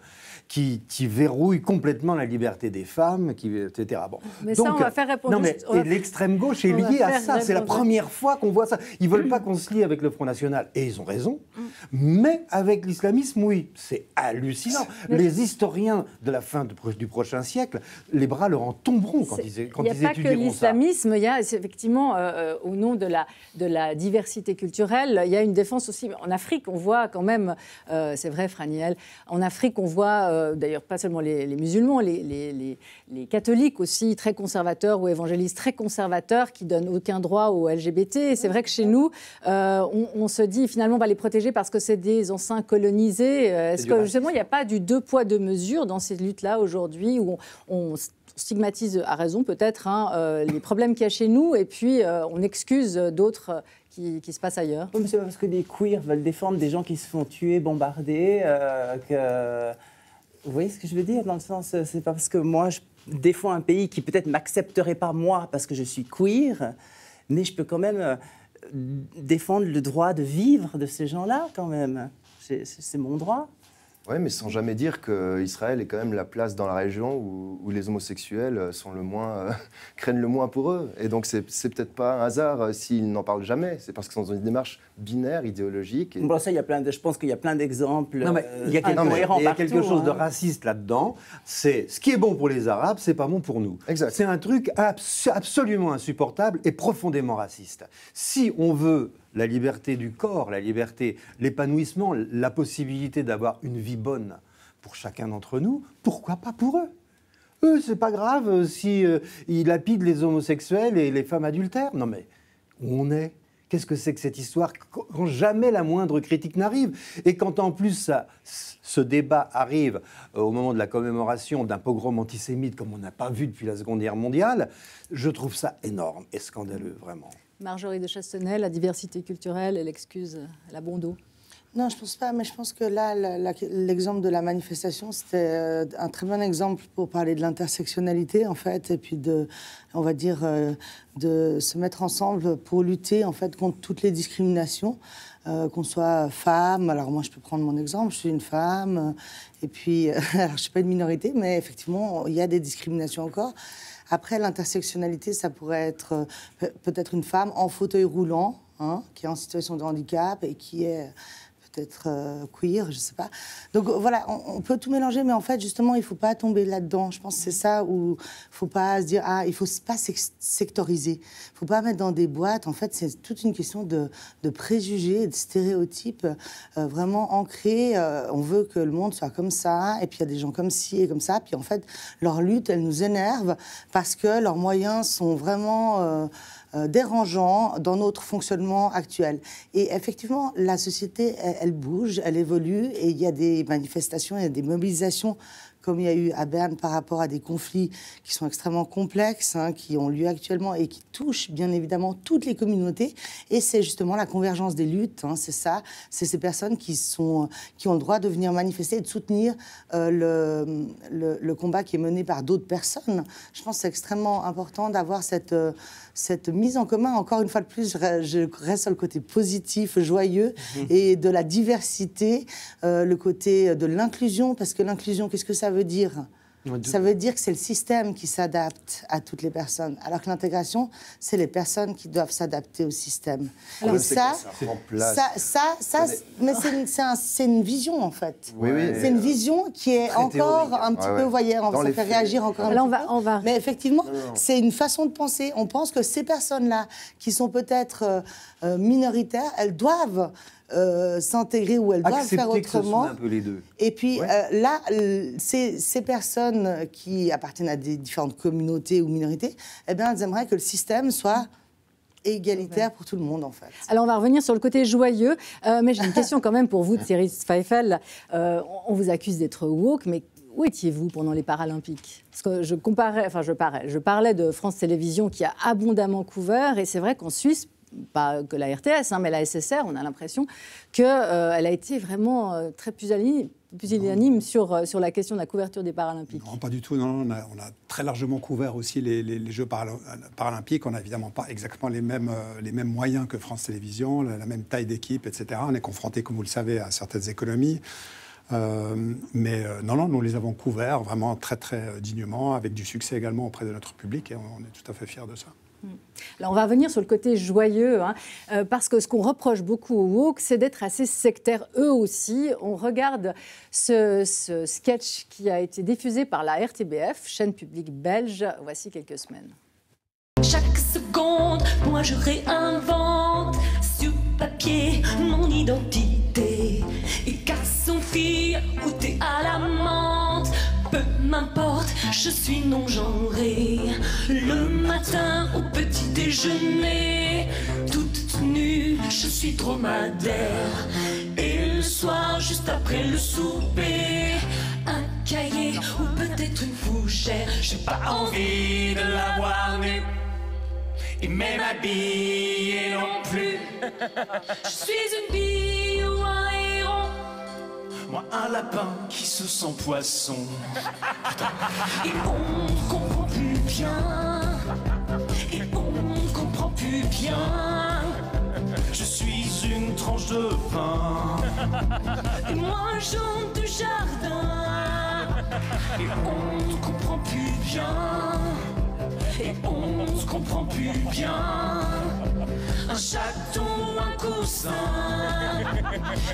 qui, qui, verrouille complètement la liberté des femmes, qui, etc. Bon. Mais ça, on va faire répondre. Non, mais l'extrême gauche est liée à ça. C'est la première fois qu'on voit ça. Ils veulent pas <clears throat> qu'on se lie avec le Front National, et ils ont raison. Mm. Mais avec l'islamisme, oui, c'est hallucinant. <laughs> les historiens de la fin du prochain siècle, les bras leur en tomberont quand ils, étudieront ça. Il n'y a pas que l'islamisme. Il y a effectivement, euh, euh, au nom de la, de la diversité culturelle, il y a une défense aussi en Afrique. On voit quand même, euh, c'est vrai, Franiel, en Afrique, on voit euh, d'ailleurs pas seulement les, musulmans, les, catholiques aussi très conservateurs ou évangélistes très conservateurs qui donnent aucun droit aux LGBT. c'est vrai que chez nous, euh, on, se dit finalement on va les protéger parce que c'est des anciens colonisés. Euh, est-ce que justement il n'y a pas du deux poids deux mesures dans ces luttes-là aujourd'hui où on, stigmatise à raison peut-être hein, les problèmes qu'il y a chez nous et puis on excuse d'autres qui, se passent ailleurs. Oui, mais c'est parce que des queers veulent défendre des gens qui se font tuer, bombarder, que vous voyez ce que je veux dire Dans le sens, euh, c'est pas parce que moi, je défends un pays qui peut-être m'accepterait pas moi parce que je suis queer, mais je peux quand même euh, défendre le droit de vivre de ces gens-là, quand même. C'est mon droit. Oui, mais sans jamais dire qu'Israël est quand même la place dans la région où, les homosexuels euh, sont le moins, euh, <laughs> craignent le moins pour eux. Et donc, c'est peut-être pas un hasard euh, s'ils n'en parlent jamais. C'est parce qu'ils sont dans une démarche binaire, idéologique. Bon, ça, il y a plein je pense qu'il y a plein d'exemples. il y a, quelque, chose de hein. raciste là-dedans. C'est ce qui est bon pour les Arabes, c'est pas bon pour nous. C'est un truc absolument insupportable et profondément raciste. Si on veut la liberté du corps, la liberté, l'épanouissement, la possibilité d'avoir une vie bonne pour chacun d'entre nous, pourquoi pas pour eux Eux, c'est pas grave euh, si euh, lapident les homosexuels et les femmes adultères. Non mais où on est Qu'est-ce que c'est que cette histoire quand jamais la moindre critique n'arrive Et quand en plus ce débat arrive euh, au moment de la commémoration d'un pogrom antisémite comme on n'a pas vu depuis la Seconde Guerre mondiale, je trouve ça énorme et scandaleux, vraiment. Marjorie de Chastenay, la diversité culturelle, elle excuse la bondo. Non, je pense pas, mais je pense que là, l'exemple de la manifestation, c'était euh, un très bon exemple pour parler de l'intersectionnalité, en fait, et puis de, on va dire, euh, de se mettre ensemble pour lutter, en fait, contre toutes les discriminations, euh, qu'on soit femme. Alors moi, je peux prendre mon exemple, je suis une femme, et puis, <laughs> alors, je suis pas une minorité, mais effectivement, il y a des discriminations encore. Après, l'intersectionnalité, ça pourrait être euh, peut-être une femme en fauteuil roulant, hein, qui est en situation de handicap et qui est peut-être euh, queer, je sais pas. Donc voilà, on, peut tout mélanger, mais en fait, justement, il faut pas tomber là-dedans. Je pense que c'est ça où faut pas se dire, ah, il faut pas sectoriser. faut pas mettre dans des boîtes. En fait, c'est toute une question de, préjugés, de stéréotypes euh, vraiment ancrés. Euh, on veut que le monde soit comme ça, et puis il y a des gens comme ci et comme ça. Puis en fait, leur lutte, elle nous énerve parce que leurs moyens sont vraiment euh, dérangeant dans notre fonctionnement actuel. Et effectivement, la société, elle bouge, elle évolue, et il y a des manifestations, il y a des mobilisations comme il y a eu à Berne par rapport à des conflits qui sont extrêmement complexes, hein, qui ont lieu actuellement et qui touchent bien évidemment toutes les communautés. Et c'est justement la convergence des luttes, hein, c'est ça, c'est ces personnes qui, sont, qui ont le droit de venir manifester et de soutenir euh, le, le, combat qui est mené par d'autres personnes. Je pense que c'est extrêmement important d'avoir cette, euh, cette mise en commun. Encore une fois de plus, je, reste sur le côté positif, joyeux mmh. et de la diversité, euh, le côté de l'inclusion, parce que l'inclusion, qu'est-ce que ça ça veut dire ça veut dire que c'est le système qui s'adapte à toutes les personnes, alors que l'intégration, c'est les personnes qui doivent s'adapter au système. Alors, ça, ça, ça, mais c'est une, vision en fait. c'est une vision qui est encore un petit peu, vous voyez, on ça fait réagir encore un Là, on va, va. Mais effectivement, c'est une façon de penser. On pense que ces personnes-là, qui sont peut-être euh, euh, minoritaires, elles doivent euh, s'intégrer ou elles doivent faire autrement. Et puis euh, là, ces, personnes qui appartiennent à des différentes communautés ou minorités, eh bien, elles aimeraient que le système soit égalitaire pour tout le monde en fait. Alors on va revenir sur le côté joyeux, euh, mais j'ai une question quand même pour vous, Thierry Feifel. on vous accuse d'être woke, mais où étiez-vous pendant les Paralympiques Parce que je comparais, enfin je parlais, je parlais de France Télévisions qui a abondamment couvert, et c'est vrai qu'en Suisse, pas que la RTS, hein, mais la SSR, on a l'impression qu'elle euh, a été vraiment euh, très pusillanime, sur, euh, sur la question de la couverture des Paralympiques. Non, pas du tout. Non, on, a, très largement couvert aussi les, Jeux paralympiques. On n'a évidemment pas exactement les mêmes, les mêmes moyens que France Télévisions, la, même taille d'équipe, etc. On est confronté, comme vous le savez, à certaines économies. mais non, non, nous les avons couverts vraiment très, très dignement, avec du succès également auprès de notre public, et on, on est tout à fait fiers de ça. Hmm. Alors on va venir sur le côté joyeux, hein. euh, parce que ce qu'on reproche beaucoup aux woke, c'est d'être assez sectaires eux aussi. On regarde ce, sketch qui a été diffusé par la RTBF, chaîne publique belge, voici quelques semaines. Chaque seconde, moi je réinvente sur papier mon identité. Et car son fil, ou t'es à la menthe, peu m'importe je suis non-genrée. Le matin au petit déjeuner, toute nue, je suis dromadaire. Et le soir, juste après le souper, un cahier ou peut-être une fougère. J'ai pas envie de l'avoir nue. Et même habillée non plus. <laughs> Je suis une bille. Moi, un lapin qui se sent poisson. Et on comprend plus bien. Et on comprend plus bien. Je suis une tranche de vin Et moi, j'entre du jardin. Et on comprend plus bien. Et on comprend plus bien un chaton, un coussin,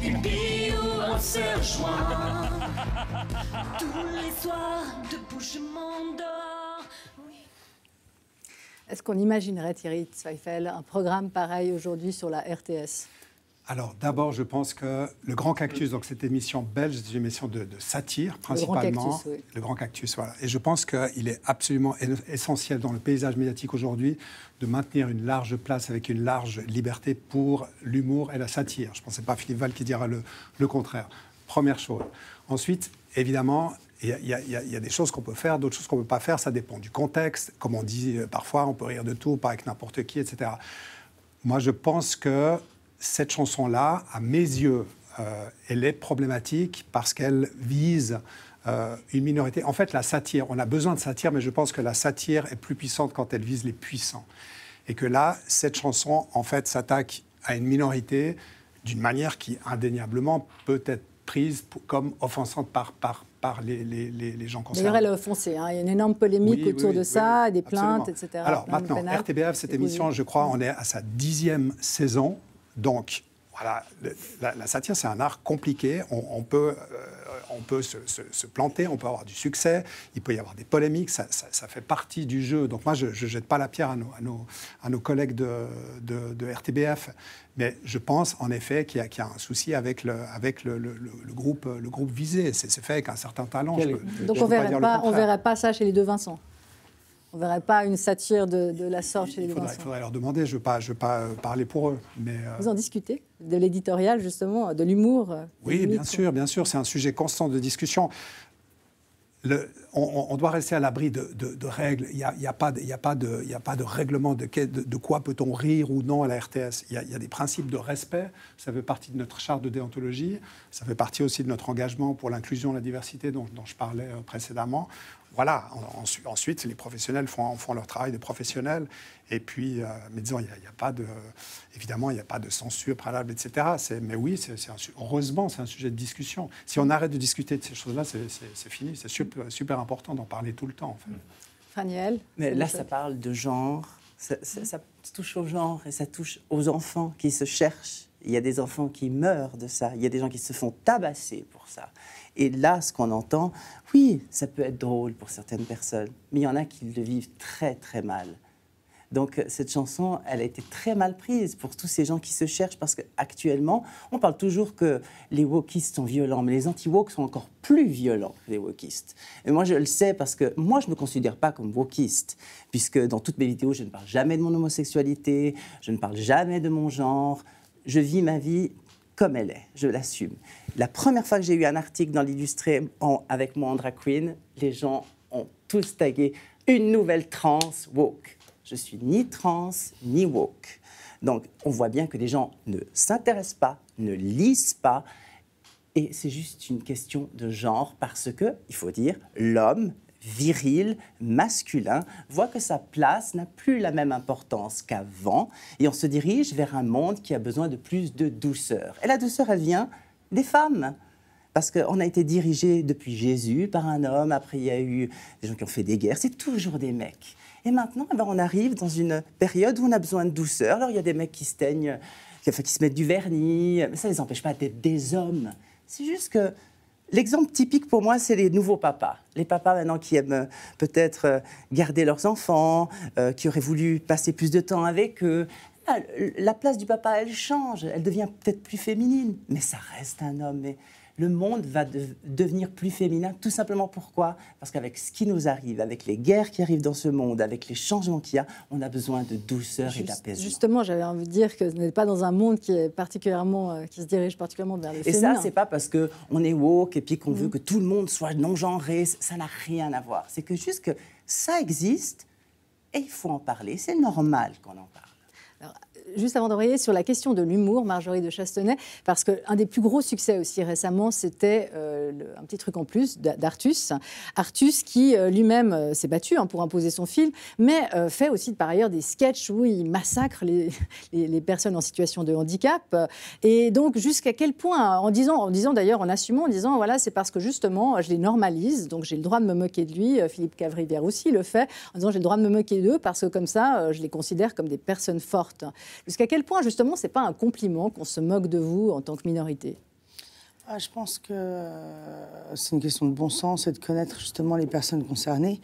une bille ou un serre-joint. Tous les soirs, debout, je m'endors. Oui. Est-ce qu'on imaginerait, Thierry Zweifel, un programme pareil aujourd'hui sur la RTS alors d'abord, je pense que le Grand Cactus, donc cette émission belge, c'est une émission de, satire principalement. Le Grand, Cactus, voilà. Et je pense qu'il est absolument essentiel dans le paysage médiatique aujourd'hui de maintenir une large place avec une large liberté pour l'humour et la satire. Je ne pensais pas Philippe Val qui dira le, contraire. Première chose. Ensuite, évidemment, il y, y, a des choses qu'on peut faire, d'autres choses qu'on ne peut pas faire, ça dépend du contexte. Comme on dit euh, parfois, on peut rire de tout, pas avec n'importe qui, etc. Moi, je pense que cette chanson-là, à mes yeux, euh, elle est problématique parce qu'elle vise euh, une minorité. En fait, la satire, on a besoin de satire, mais je pense que la satire est plus puissante quand elle vise les puissants. Et que là, cette chanson, en fait, s'attaque à une minorité d'une manière qui, indéniablement, peut être prise comme offensante par, par, par les, les, les, gens concernés. D'ailleurs, elle a offensé. Hein. Il y a une énorme polémique autour de ça, des plaintes, etc. Alors maintenant, RTBF, cette émission, je crois, on est à sa dixième saison. Donc, voilà, la, satire, c'est un art compliqué. On, peut, on peut euh, se, planter, on peut avoir du succès, il peut y avoir des polémiques, ça, ça, fait partie du jeu. Donc moi, je ne jette pas la pierre à nos, à nos, collègues de, de, RTBF, mais je pense en effet qu'il y, y, a un souci avec le, avec le, le, groupe, le groupe visé. C'est fait avec un certain talent. Donc on ne verrait pas, ça chez les deux Vincent on ne verrait pas une satire de, la sorte chez les gens. Il faudrait leur demander, je ne veux pas, veux pas euh, parler pour eux. Mais, euh, Vous en discutez De l'éditorial, justement, de l'humour euh, Oui, bien sûr, bien sûr. C'est un sujet constant de discussion. Le, on, doit rester à l'abri de, règles. Il n'y a, a, pas de règlement de, de quoi peut-on rire ou non à la RTS. Il y, a, des principes de respect. Ça fait partie de notre charte de déontologie. Ça fait partie aussi de notre engagement pour l'inclusion, la diversité dont, dont je parlais précédemment voilà, ensuite, les professionnels font, leur travail de professionnels. Et puis, euh, mais disons, il n'y a, pas de. Évidemment, il n'y a pas de censure préalable, etc. Mais oui, heureusement, c'est un sujet de discussion. Si on arrête de discuter de ces choses-là, c'est fini. C'est super, important d'en parler tout le temps, en fait. Mm. Mais là, ça parle de genre. Ça, ça, touche au genre et ça touche aux enfants qui se cherchent. Il y a des enfants qui meurent de ça. Il y a des gens qui se font tabasser pour ça. Et là, ce qu'on entend, oui, ça peut être drôle pour certaines personnes, mais il y en a qui le vivent très, très mal. Donc euh, cette chanson, elle a été très mal prise pour tous ces gens qui se cherchent parce qu'actuellement, on parle toujours que les wokistes sont violents, mais les anti wokes sont encore plus violents que les wokistes. Et moi, je le sais parce que moi, je ne me considère pas comme wokiste, puisque dans toutes mes vidéos, je ne parle jamais de mon homosexualité, je ne parle jamais de mon genre. Je vis ma vie comme elle est, je l'assume. La première fois que j'ai eu un article dans l'illustré avec moi en queen, les gens ont tous tagué une nouvelle trans woke. Je suis ni trans ni woke. Donc on voit bien que les gens ne s'intéressent pas, ne lisent pas, et c'est juste une question de genre parce que, il faut dire, l'homme viril, masculin, voit que sa place n'a plus la même importance qu'avant et on se dirige vers un monde qui a besoin de plus de douceur. Et la douceur, elle vient des femmes parce qu'on a été dirigé depuis Jésus par un homme, après il y a eu des gens qui ont fait des guerres, c'est toujours des mecs. Et maintenant, eh ben, on arrive dans une période où on a besoin de douceur. Alors il y a des mecs qui se teignent, qui, se mettent du vernis, mais ça ne les empêche pas d'être des hommes. C'est juste que L'exemple typique pour moi, c'est les nouveaux papas. Les papas maintenant qui aiment euh, peut-être euh, garder leurs enfants, euh, qui auraient voulu passer plus de temps avec eux. Ah, la place du papa, elle change, elle devient peut-être plus féminine, mais ça reste un homme le monde va devenir plus féminin, tout simplement pourquoi Parce qu'avec ce qui nous arrive, avec les guerres qui arrivent dans ce monde, avec les changements qu'il y a, on a besoin de douceur et d'apaisement. Justement, j'avais envie de dire que ce n'est pas dans un monde qui, euh, se dirige particulièrement vers le féminin. Et ça, c'est pas parce qu'on est woke et qu'on veut mm. que tout le monde soit non-genré, ça n'a rien à voir. C'est que juste que ça existe et il faut en parler, c'est normal qu'on en parle juste avant d'envoyer sur la question de l'humour, Marjorie de Chastenay, parce qu'un des plus gros succès aussi récemment, c'était euh, un petit truc en plus d'Artus. Artus qui euh, lui-même euh, s'est battu hein, pour imposer son film, mais fait aussi par ailleurs des sketchs où il massacre <laughs> les, personnes en situation de handicap. Et donc jusqu'à quel point, en disant, en disant d'ailleurs, en assumant, en disant voilà, c'est parce que justement je les normalise, donc j'ai le droit de me moquer de lui. Philippe Cavrivière aussi le fait, en disant j'ai le droit de me moquer d'eux parce que comme ça je les considère comme des personnes fortes. Jusqu'à quel point, justement, ce n'est pas un compliment qu'on se moque de vous en tant que minorité ah, je pense que euh, c'est une question de bon sens et de connaître justement les personnes concernées.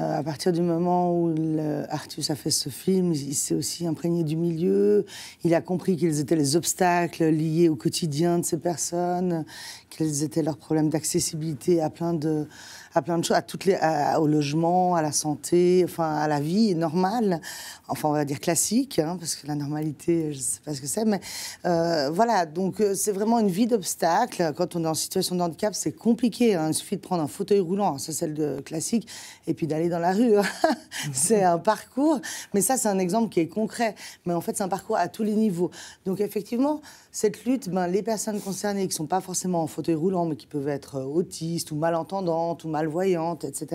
Euh, à partir du moment où le, Artus a fait ce film, il s'est aussi imprégné du milieu, il a compris quels étaient les obstacles liés au quotidien de ces personnes, quels étaient leurs problèmes d'accessibilité à plein de, à plein de choses, à toutes les, au logement, à la santé, enfin à la vie normale, enfin on va dire classique, hein, parce que la normalité, je ne sais pas ce que c'est, mais euh, voilà, donc euh, c'est vraiment une vie d'obstacles. Quand on est en situation de handicap, c'est compliqué. Hein. Il suffit de prendre un fauteuil roulant, hein, c'est celle de classique, et puis d'aller dans la rue. <laughs> c'est un parcours, mais ça c'est un exemple qui est concret. Mais en fait, c'est un parcours à tous les niveaux. Donc effectivement, cette lutte, ben, les personnes concernées qui ne sont pas forcément en fauteuil roulant, mais qui peuvent être euh, autistes ou malentendantes ou mal malvoyantes, etc.,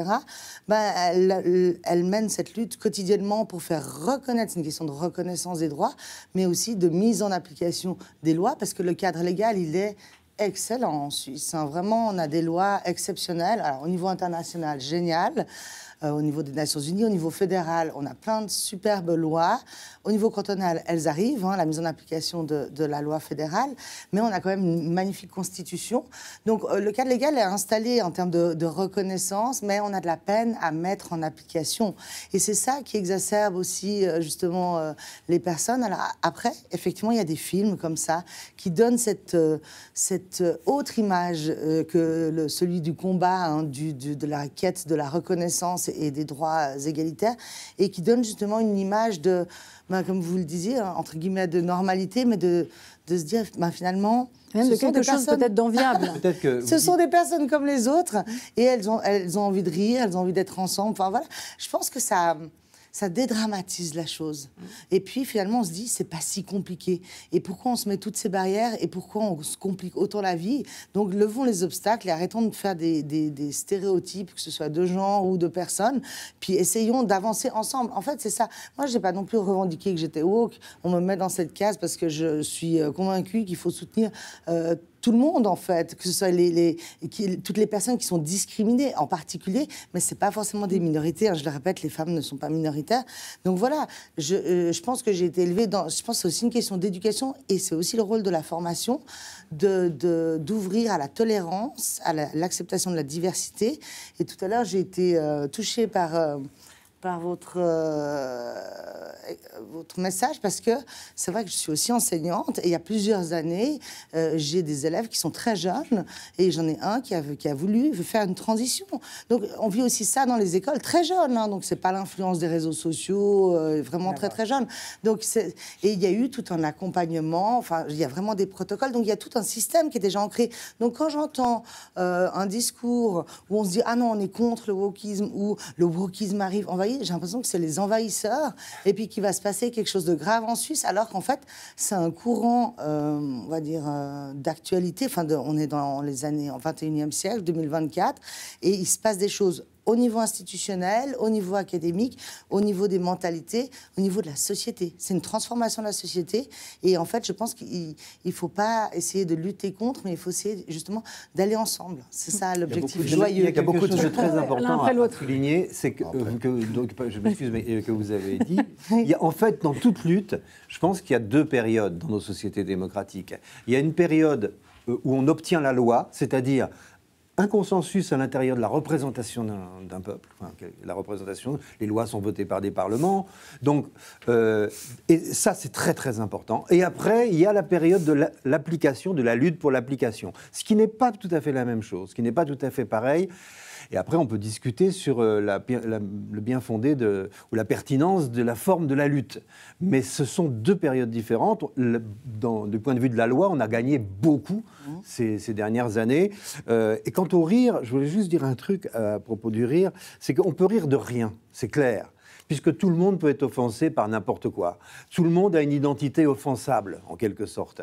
ben, bah, elle, mène cette lutte quotidiennement pour faire reconnaître, c'est une question de reconnaissance des droits, mais aussi de mise en application des lois, parce que le cadre légal, il est excellent en Suisse. Hein. Vraiment, on a des lois exceptionnelles. Alors, au niveau international, génial. Euh, au niveau des Nations Unies, au niveau fédéral, on a plein de superbes lois. Au niveau cantonal, elles arrivent, hein, la mise en application de, la loi fédérale, mais on a quand même une magnifique constitution. Donc euh, le cadre légal est installé en termes de, reconnaissance, mais on a de la peine à mettre en application. Et c'est ça qui exacerbe aussi euh, justement les personnes. Alors après, effectivement, il y a des films comme ça qui donnent cette, cette autre image que celui du combat, hein, du, de la quête, de la reconnaissance et des droits égalitaires et qui donne justement une image de, ben, comme vous le disiez, hein, entre guillemets, de normalité, mais de, de se dire ben, finalement. Même quelque chose peut-être d'enviable. <laughs> ce sont des personnes comme les autres et elles ont, elles ont envie de rire, elles ont envie d'être ensemble. Enfin voilà, je pense que ça ça dédramatise la chose. Mm. Et puis finalement, on se dit, c'est pas si compliqué. Et pourquoi on se met toutes ces barrières et pourquoi on se complique autant la vie Donc levons les obstacles et arrêtons de faire des, stéréotypes, que ce soit de genre ou de personnes, puis essayons d'avancer ensemble. En fait, c'est ça. Moi, j'ai pas non plus revendiqué que j'étais woke. On me met dans cette case parce que je suis euh, convaincue qu'il faut soutenir. Euh, tout le monde, en fait, que ce soit les, toutes les personnes qui sont discriminées en particulier, mais ce n'est pas forcément des minorités. Hein. je le répète, les femmes ne sont pas minoritaires. Donc voilà, je, euh, je pense que j'ai été élevée dans. Je pense que c'est aussi une question d'éducation et c'est aussi le rôle de la formation d'ouvrir de, d'ouvrir à la tolérance, à l'acceptation de la diversité. Et tout à l'heure, j'ai été euh, touchée par. Euh, par votre, euh, votre message parce que c'est vrai que je suis aussi enseignante et il y a plusieurs années, euh, j'ai des élèves qui sont très jeunes et j'en ai un qui a, qui a voulu faire une transition. Donc on vit aussi ça dans les écoles très jeunes, hein, donc c'est pas l'influence des réseaux sociaux, euh, vraiment très très jeunes. Donc et il y a eu tout un accompagnement, enfin il y a vraiment des protocoles, donc il y a tout un système qui est déjà ancré. Donc quand j'entends un discours où on se dit ah non on est contre le wokisme ou le wokisme arrive on aller », j'ai l'impression que c'est les envahisseurs et puis qu'il va se passer quelque chose de grave en Suisse, alors qu'en fait, c'est un courant, euh, on va dire, euh, d'actualité. Enfin, on est dans les années, en 21e siècle, 2024, et il se passe des choses au niveau institutionnel, au niveau académique, au niveau des mentalités, au niveau de la société. C'est une transformation de la société. Et en fait, je pense qu'il ne faut pas essayer de lutter contre, mais il faut essayer justement d'aller ensemble. C'est ça l'objectif joyeux. Il y a beaucoup de choses très importantes à souligner. C'est euh, que, donc, je m'excuse, mais euh, que vous avez dit. Il y a, en fait, dans toute lutte, je pense qu'il y a deux périodes dans nos sociétés démocratiques. Il y a une période euh, où on obtient la loi, c'est-à-dire un consensus à l'intérieur de la représentation d'un peuple. la représentation, les lois sont votées par des parlements. Donc, euh, et ça, c'est très très important. Et après, il y a la période de l'application, de la lutte pour l'application, ce qui n'est pas tout à fait la même chose, ce qui n'est pas tout à fait pareil. Et après, on peut discuter sur euh, le bien fondé ou la pertinence de la forme de la lutte. Mais ce sont deux périodes différentes. du point de vue de la loi, on a gagné beaucoup mmh. ces, dernières années. Euh, et quant au rire, je voulais juste dire un truc à propos du rire, c'est qu'on peut rire de rien, c'est clair puisque tout le monde peut être offensé par n'importe quoi. Tout le monde a une identité offensable, en quelque sorte.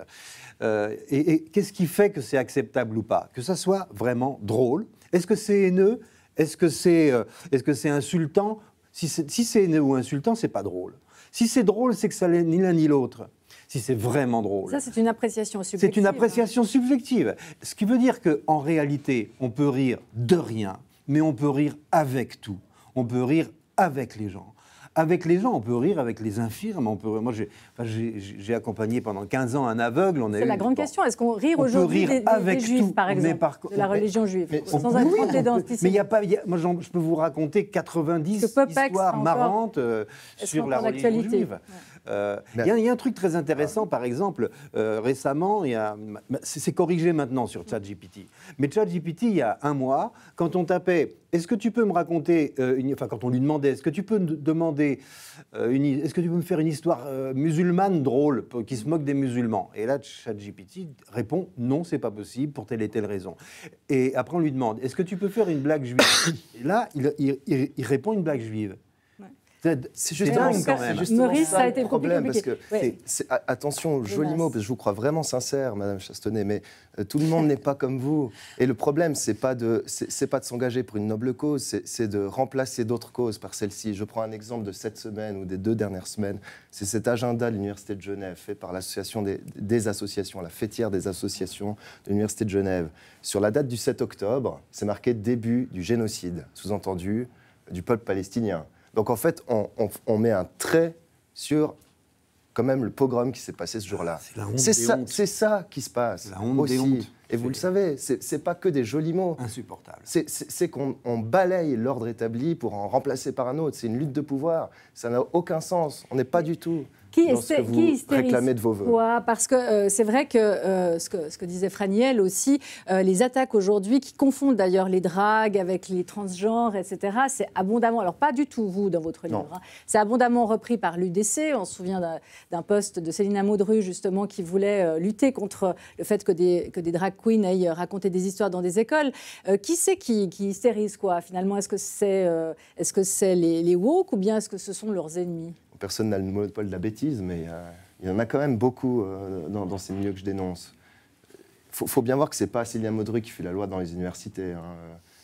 Euh, et qu'est-ce qui fait que c'est acceptable ou pas Que ça soit vraiment drôle, est-ce que c'est haineux Est-ce que c'est euh, est -ce insultant Si c'est haineux ou insultant, c'est pas drôle. Si c'est drôle, c'est que ça n'est ni l'un ni l'autre. Si c'est vraiment drôle. Ça, c'est une appréciation subjective. C'est une hein. appréciation subjective. Ce qui veut dire qu'en réalité, on peut rire de rien, mais on peut rire avec tout. On peut rire avec les gens avec les gens. On peut rire avec les infirmes. On peut... Moi, j'ai accompagné pendant 15 ans un aveugle. C'est la grande question. Est-ce qu'on rit aujourd'hui des, avec des juifs, par exemple, la religion juive, sans un oui, Mais il a pas. moi, je peux vous raconter 90 histoires marrantes euh, sur la religion juive. Euh, il y, a un truc très intéressant, ah par exemple, euh, récemment, c'est corrigé maintenant sur ChatGPT. Mais ChatGPT, il y a un mois, quand on tapait est-ce que tu peux me raconter, euh, enfin quand on lui demandait, est-ce que tu peux me demander, est-ce que tu peux me faire une histoire musulmane drôle qui se moque des musulmans Et là, ChatGPT répond non, c'est pas possible pour telle et telle raison. Et après, on lui demande, est-ce que tu peux faire une blague juive <coughs> Et là, il répond une blague juive. C'est juste ça, a été problème parce que attention, joli mot, parce que je vous crois vraiment sincère, Madame Chastonnet, mais euh, tout le monde n'est pas comme vous. Et le problème, c'est pas de pas de s'engager pour une noble cause, c'est de remplacer d'autres causes par celle-ci. Je prends un exemple de cette semaine ou des deux dernières semaines. C'est cet agenda de l'université de Genève fait par l'association des, des associations, la fêtière des associations de l'université de Genève. Sur la date du 7 octobre, c'est marqué début du génocide, sous-entendu du peuple palestinien. Donc en fait, on, met un trait sur quand même le pogrom qui s'est passé ce jour-là. C'est ça, c'est ça qui se passe. La honte aussi. Et vous le savez, ce n'est pas que des jolis mots. Insupportable. C'est qu'on balaye l'ordre établi pour en remplacer par un autre. C'est une lutte de pouvoir. Ça n'a aucun sens. On n'est pas du tout qui, est, vous qui réclamez de vos voeux. parce que euh, c'est vrai que, euh, ce que, ce que disait Franiel aussi, euh, les attaques aujourd'hui qui confondent d'ailleurs les dragues avec les transgenres, etc. C'est abondamment, alors pas du tout vous dans votre livre, hein. c'est abondamment repris par l'UDC. On se souvient d'un poste de Céline Maudru justement qui voulait lutter contre le fait que des que des drag queens aillent raconter des histoires dans des écoles. qui c'est qui, hystérise quoi finalement Est-ce que c'est est-ce que c'est les, les woke ou bien est-ce que ce sont leurs ennemis personne n'a le monopole de la bêtise, mais euh, il y en a quand même beaucoup euh, dans, ces milieux que je dénonce. Il faut, bien voir que ce n'est pas Sylvia Modru qui fait la loi dans les universités. Hein.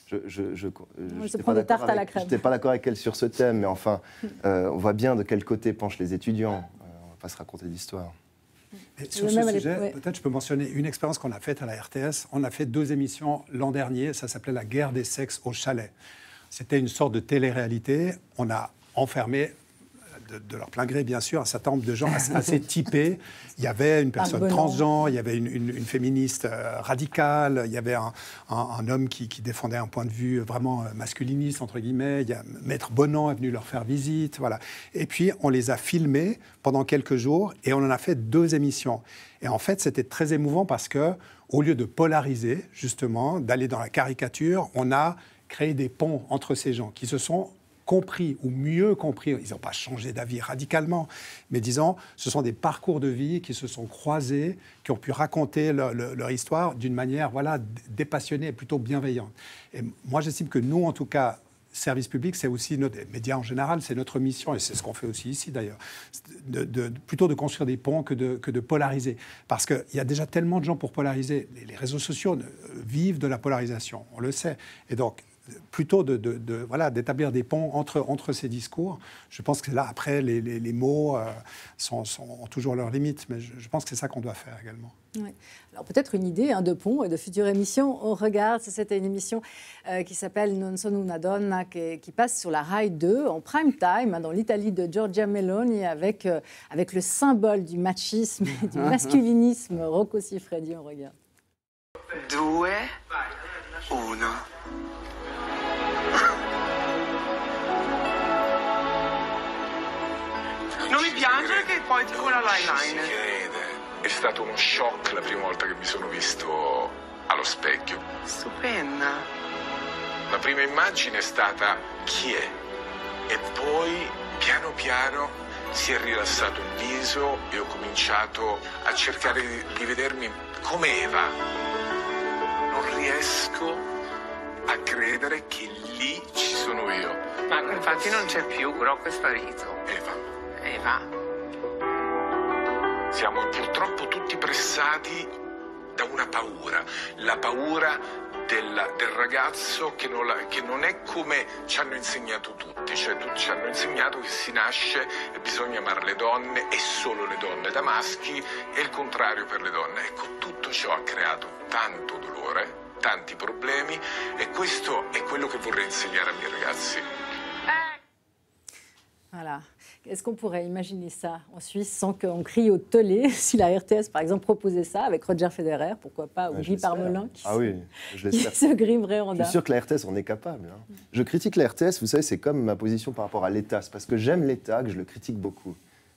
Je je, je, pas d'accord avec, elle sur ce thème, mais enfin, <laughs> euh, on voit bien de quel côté penchent les étudiants. on ne va pas se raconter d'histoire. Sur ce sujet, peut-être je peux mentionner une expérience qu'on a faite à la RTS. On a fait deux émissions l'an dernier, ça s'appelait La guerre des sexes au chalet. C'était une sorte de télé-réalité. On a enfermé de, leur plein gré, bien sûr, un certain nombre de gens assez, <laughs> typés. Il y avait une personne transgenre, il y avait une, féministe euh, radicale, il y avait un, homme qui, défendait un point de vue vraiment euh, masculiniste, entre guillemets. Il y Maître Bonan est venu leur faire visite, voilà. Et puis, on les a filmés pendant quelques jours et on en a fait deux émissions. Et en fait, c'était très émouvant parce que, au lieu de polariser, justement, d'aller dans la caricature, on a créé des ponts entre ces gens qui se sont compris ou mieux compris, ils n'ont pas changé d'avis radicalement, mais disons, ce sont des parcours de vie qui se sont croisés, qui ont pu raconter leur, histoire d'une manière voilà, dépassionnée et plutôt bienveillante. Et moi, j'estime que nous, en tout cas, service public, c'est aussi notre médias en général, c'est notre mission et c'est ce qu'on fait aussi ici d'ailleurs, de, plutôt de construire des ponts que de, polariser, parce qu'il y a déjà tellement de gens pour polariser. Les, réseaux sociaux euh, vivent de la polarisation, on le sait, et donc plutôt de, voilà d'établir des ponts entre entre ces discours. Je pense que là après les, les, mots euh, sont, ont toujours leurs limites, mais je, pense que c'est ça qu'on doit faire également. Alors peut-être une idée un hein, de pont et de future émission. On regarde, c'était une émission euh, qui s'appelle Non sono una donna qui, passe sur la Rai 2 en prime time hein, dans l'Italie de Giorgia Meloni avec euh, avec le symbole du machisme et du masculinisme Rocco Siffredi. On regarde. Due, uno. Non mi piangere che poi ti cura l'eyeliner. Si chiede. È stato uno shock la prima volta che mi sono visto allo specchio. Stupenda. La prima immagine è stata chi è? E poi, piano piano, si è rilassato il viso e ho cominciato a cercare di, di vedermi come Eva. Non riesco a credere che lì ci sono io. Ma infatti non c'è più, però è sparito. Eva. Eva. Siamo purtroppo tutti pressati da una paura, la paura del, del ragazzo che non, la, che non, è come ci hanno insegnato tutti, cioè tutti ci hanno insegnato che si nasce e bisogna amare le donne e solo le donne da maschi e il contrario per le donne. Ecco, tutto ciò ha creato tanto dolore, tanti problemi e questo è quello che vorrei insegnare ai miei ragazzi. Voilà. Est-ce qu'on pourrait imaginer ça en Suisse sans qu'on crie au tollé <laughs> Si la RTS, par exemple, proposait ça avec Roger Federer, pourquoi pas, ou Guy Parmelin qui, ah oui, <laughs> se grimerait en Je suis sûr que la RTS, on est capable. Hein. Je critique la RTS, vous savez, c'est comme ma position par rapport à l'État. C'est parce que j'aime l'État que je le critique beaucoup.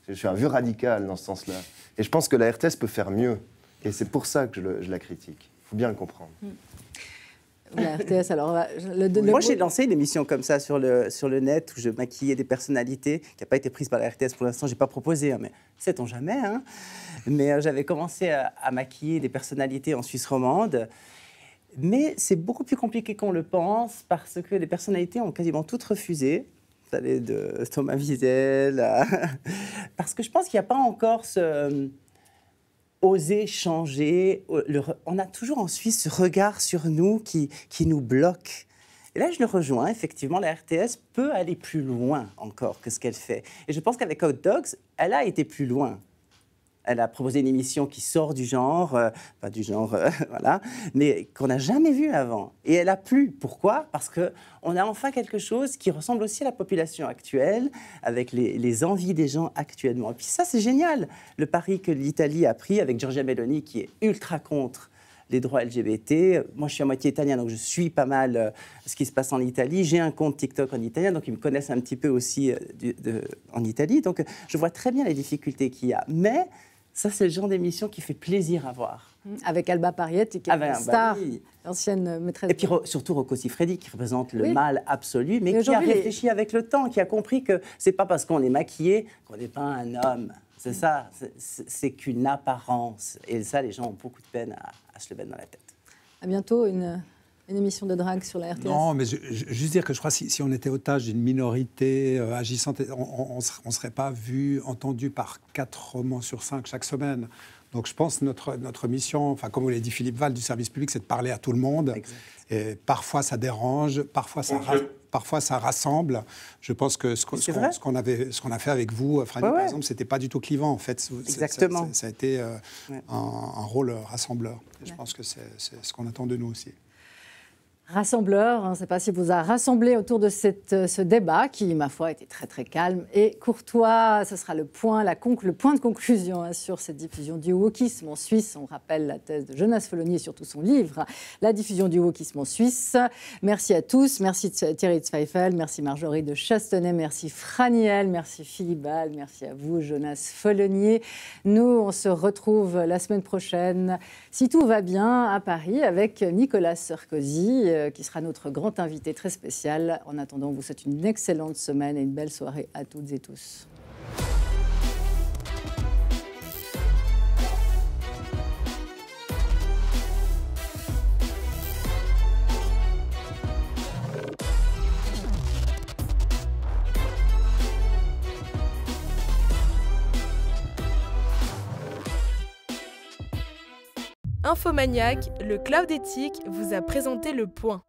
Je suis un vieux radical dans ce sens-là. Et je pense que la RTS peut faire mieux. Et c'est pour ça que je, la critique. Il faut bien le comprendre. Hmm. La RTS, <laughs> alors. le, Moi, j'ai lancé une émission comme ça sur le, sur le net où je maquillais des personnalités qui n'a pas été prise par la RTS pour l'instant. Je n'ai pas proposé, hein, mais sait-on jamais. Hein. Mais euh, j'avais commencé à, maquiller des personnalités en Suisse romande. Mais c'est beaucoup plus compliqué qu'on le pense parce que les personnalités ont quasiment toutes refusé. Vous de Thomas Wiesel à... <laughs> Parce que je pense qu'il n'y a pas encore ce oser changer. Euh, on a toujours en Suisse ce regard sur nous qui, qui nous bloque. Et là, je le rejoins, effectivement, la RTS peut aller plus loin encore que ce qu'elle fait. Et je pense qu'avec Hot Dogs, elle a été plus loin elle a proposé une émission qui sort du genre, pas euh, du genre, euh, <laughs> voilà, mais qu'on n'a jamais vu avant. Et elle a plu. Pourquoi Parce qu'on a enfin quelque chose qui ressemble aussi à la population actuelle, avec les, les envies des gens actuellement. Et puis ça, c'est génial. Le pari que l'Italie a pris avec Giorgia Meloni, qui est ultra contre les droits LGBT. Moi, je suis à moitié italien, donc je suis pas mal euh, ce qui se passe en Italie. J'ai un compte TikTok en italien, donc ils me connaissent un petit peu aussi euh, de, en Italie. Donc, je vois très bien les difficultés qu'il y a. Mais ça, c'est le genre d'émission qui fait plaisir à voir. Mmh, avec Alba Pariette, qui est ah une ben, ah ben star, ancienne euh, maîtresse. Et puis surtout Rocco Siffredi, qui représente le mal absolu, mais, qui a réfléchi avec le temps, qui a compris que c'est pas parce qu'on est maquillé qu'on n'est pas un homme. C'est ça, c'est qu'une apparence. Et ça, les gens ont beaucoup de peine à, à le dans la tête. À bientôt, une, émission de drague sur la RTS. Non, mais juste dire que je crois que si, on était otage d'une minorité euh, agissante, on ne serait pas vu, entendu par quatre romans sur cinq chaque semaine. Donc je pense que notre, notre mission, enfin, comme vous l'a dit Philippe Val du service public, c'est de parler à tout le monde. Et parfois ça dérange, parfois ça parfois ça rassemble. Je pense que ce, qu'on a fait avec vous, Franny, par exemple, ce n'était pas du tout clivant en fait. Exactement. Ça, a été euh, un, un, rôle euh, rassembleur. Je pense que c'est ce qu'on attend de nous aussi rassembleur. Hein, je ne sais pas si vous a rassemblé autour de cette, euh, ce débat qui, ma foi, était très très calme et courtois. Ce sera le point, la le point de conclusion hein, sur cette diffusion du wokisme en Suisse. On rappelle la thèse de Jonas Folonier et surtout son livre, La diffusion du wokisme en Suisse. Merci à tous. Merci Thierry Zweifel, merci Marjorie de Chastenay, merci Franiel, merci Philippe Ball, merci à vous Jonas Follonier. Nous, on se retrouve la semaine prochaine, si tout va bien, à Paris avec Nicolas Sarkozy euh, euh, qui sera notre grand invité très spécial. En attendant, on vous souhaite une excellente semaine et une belle soirée à toutes et tous. Infomaniac, le cloud éthique vous a présenté le point.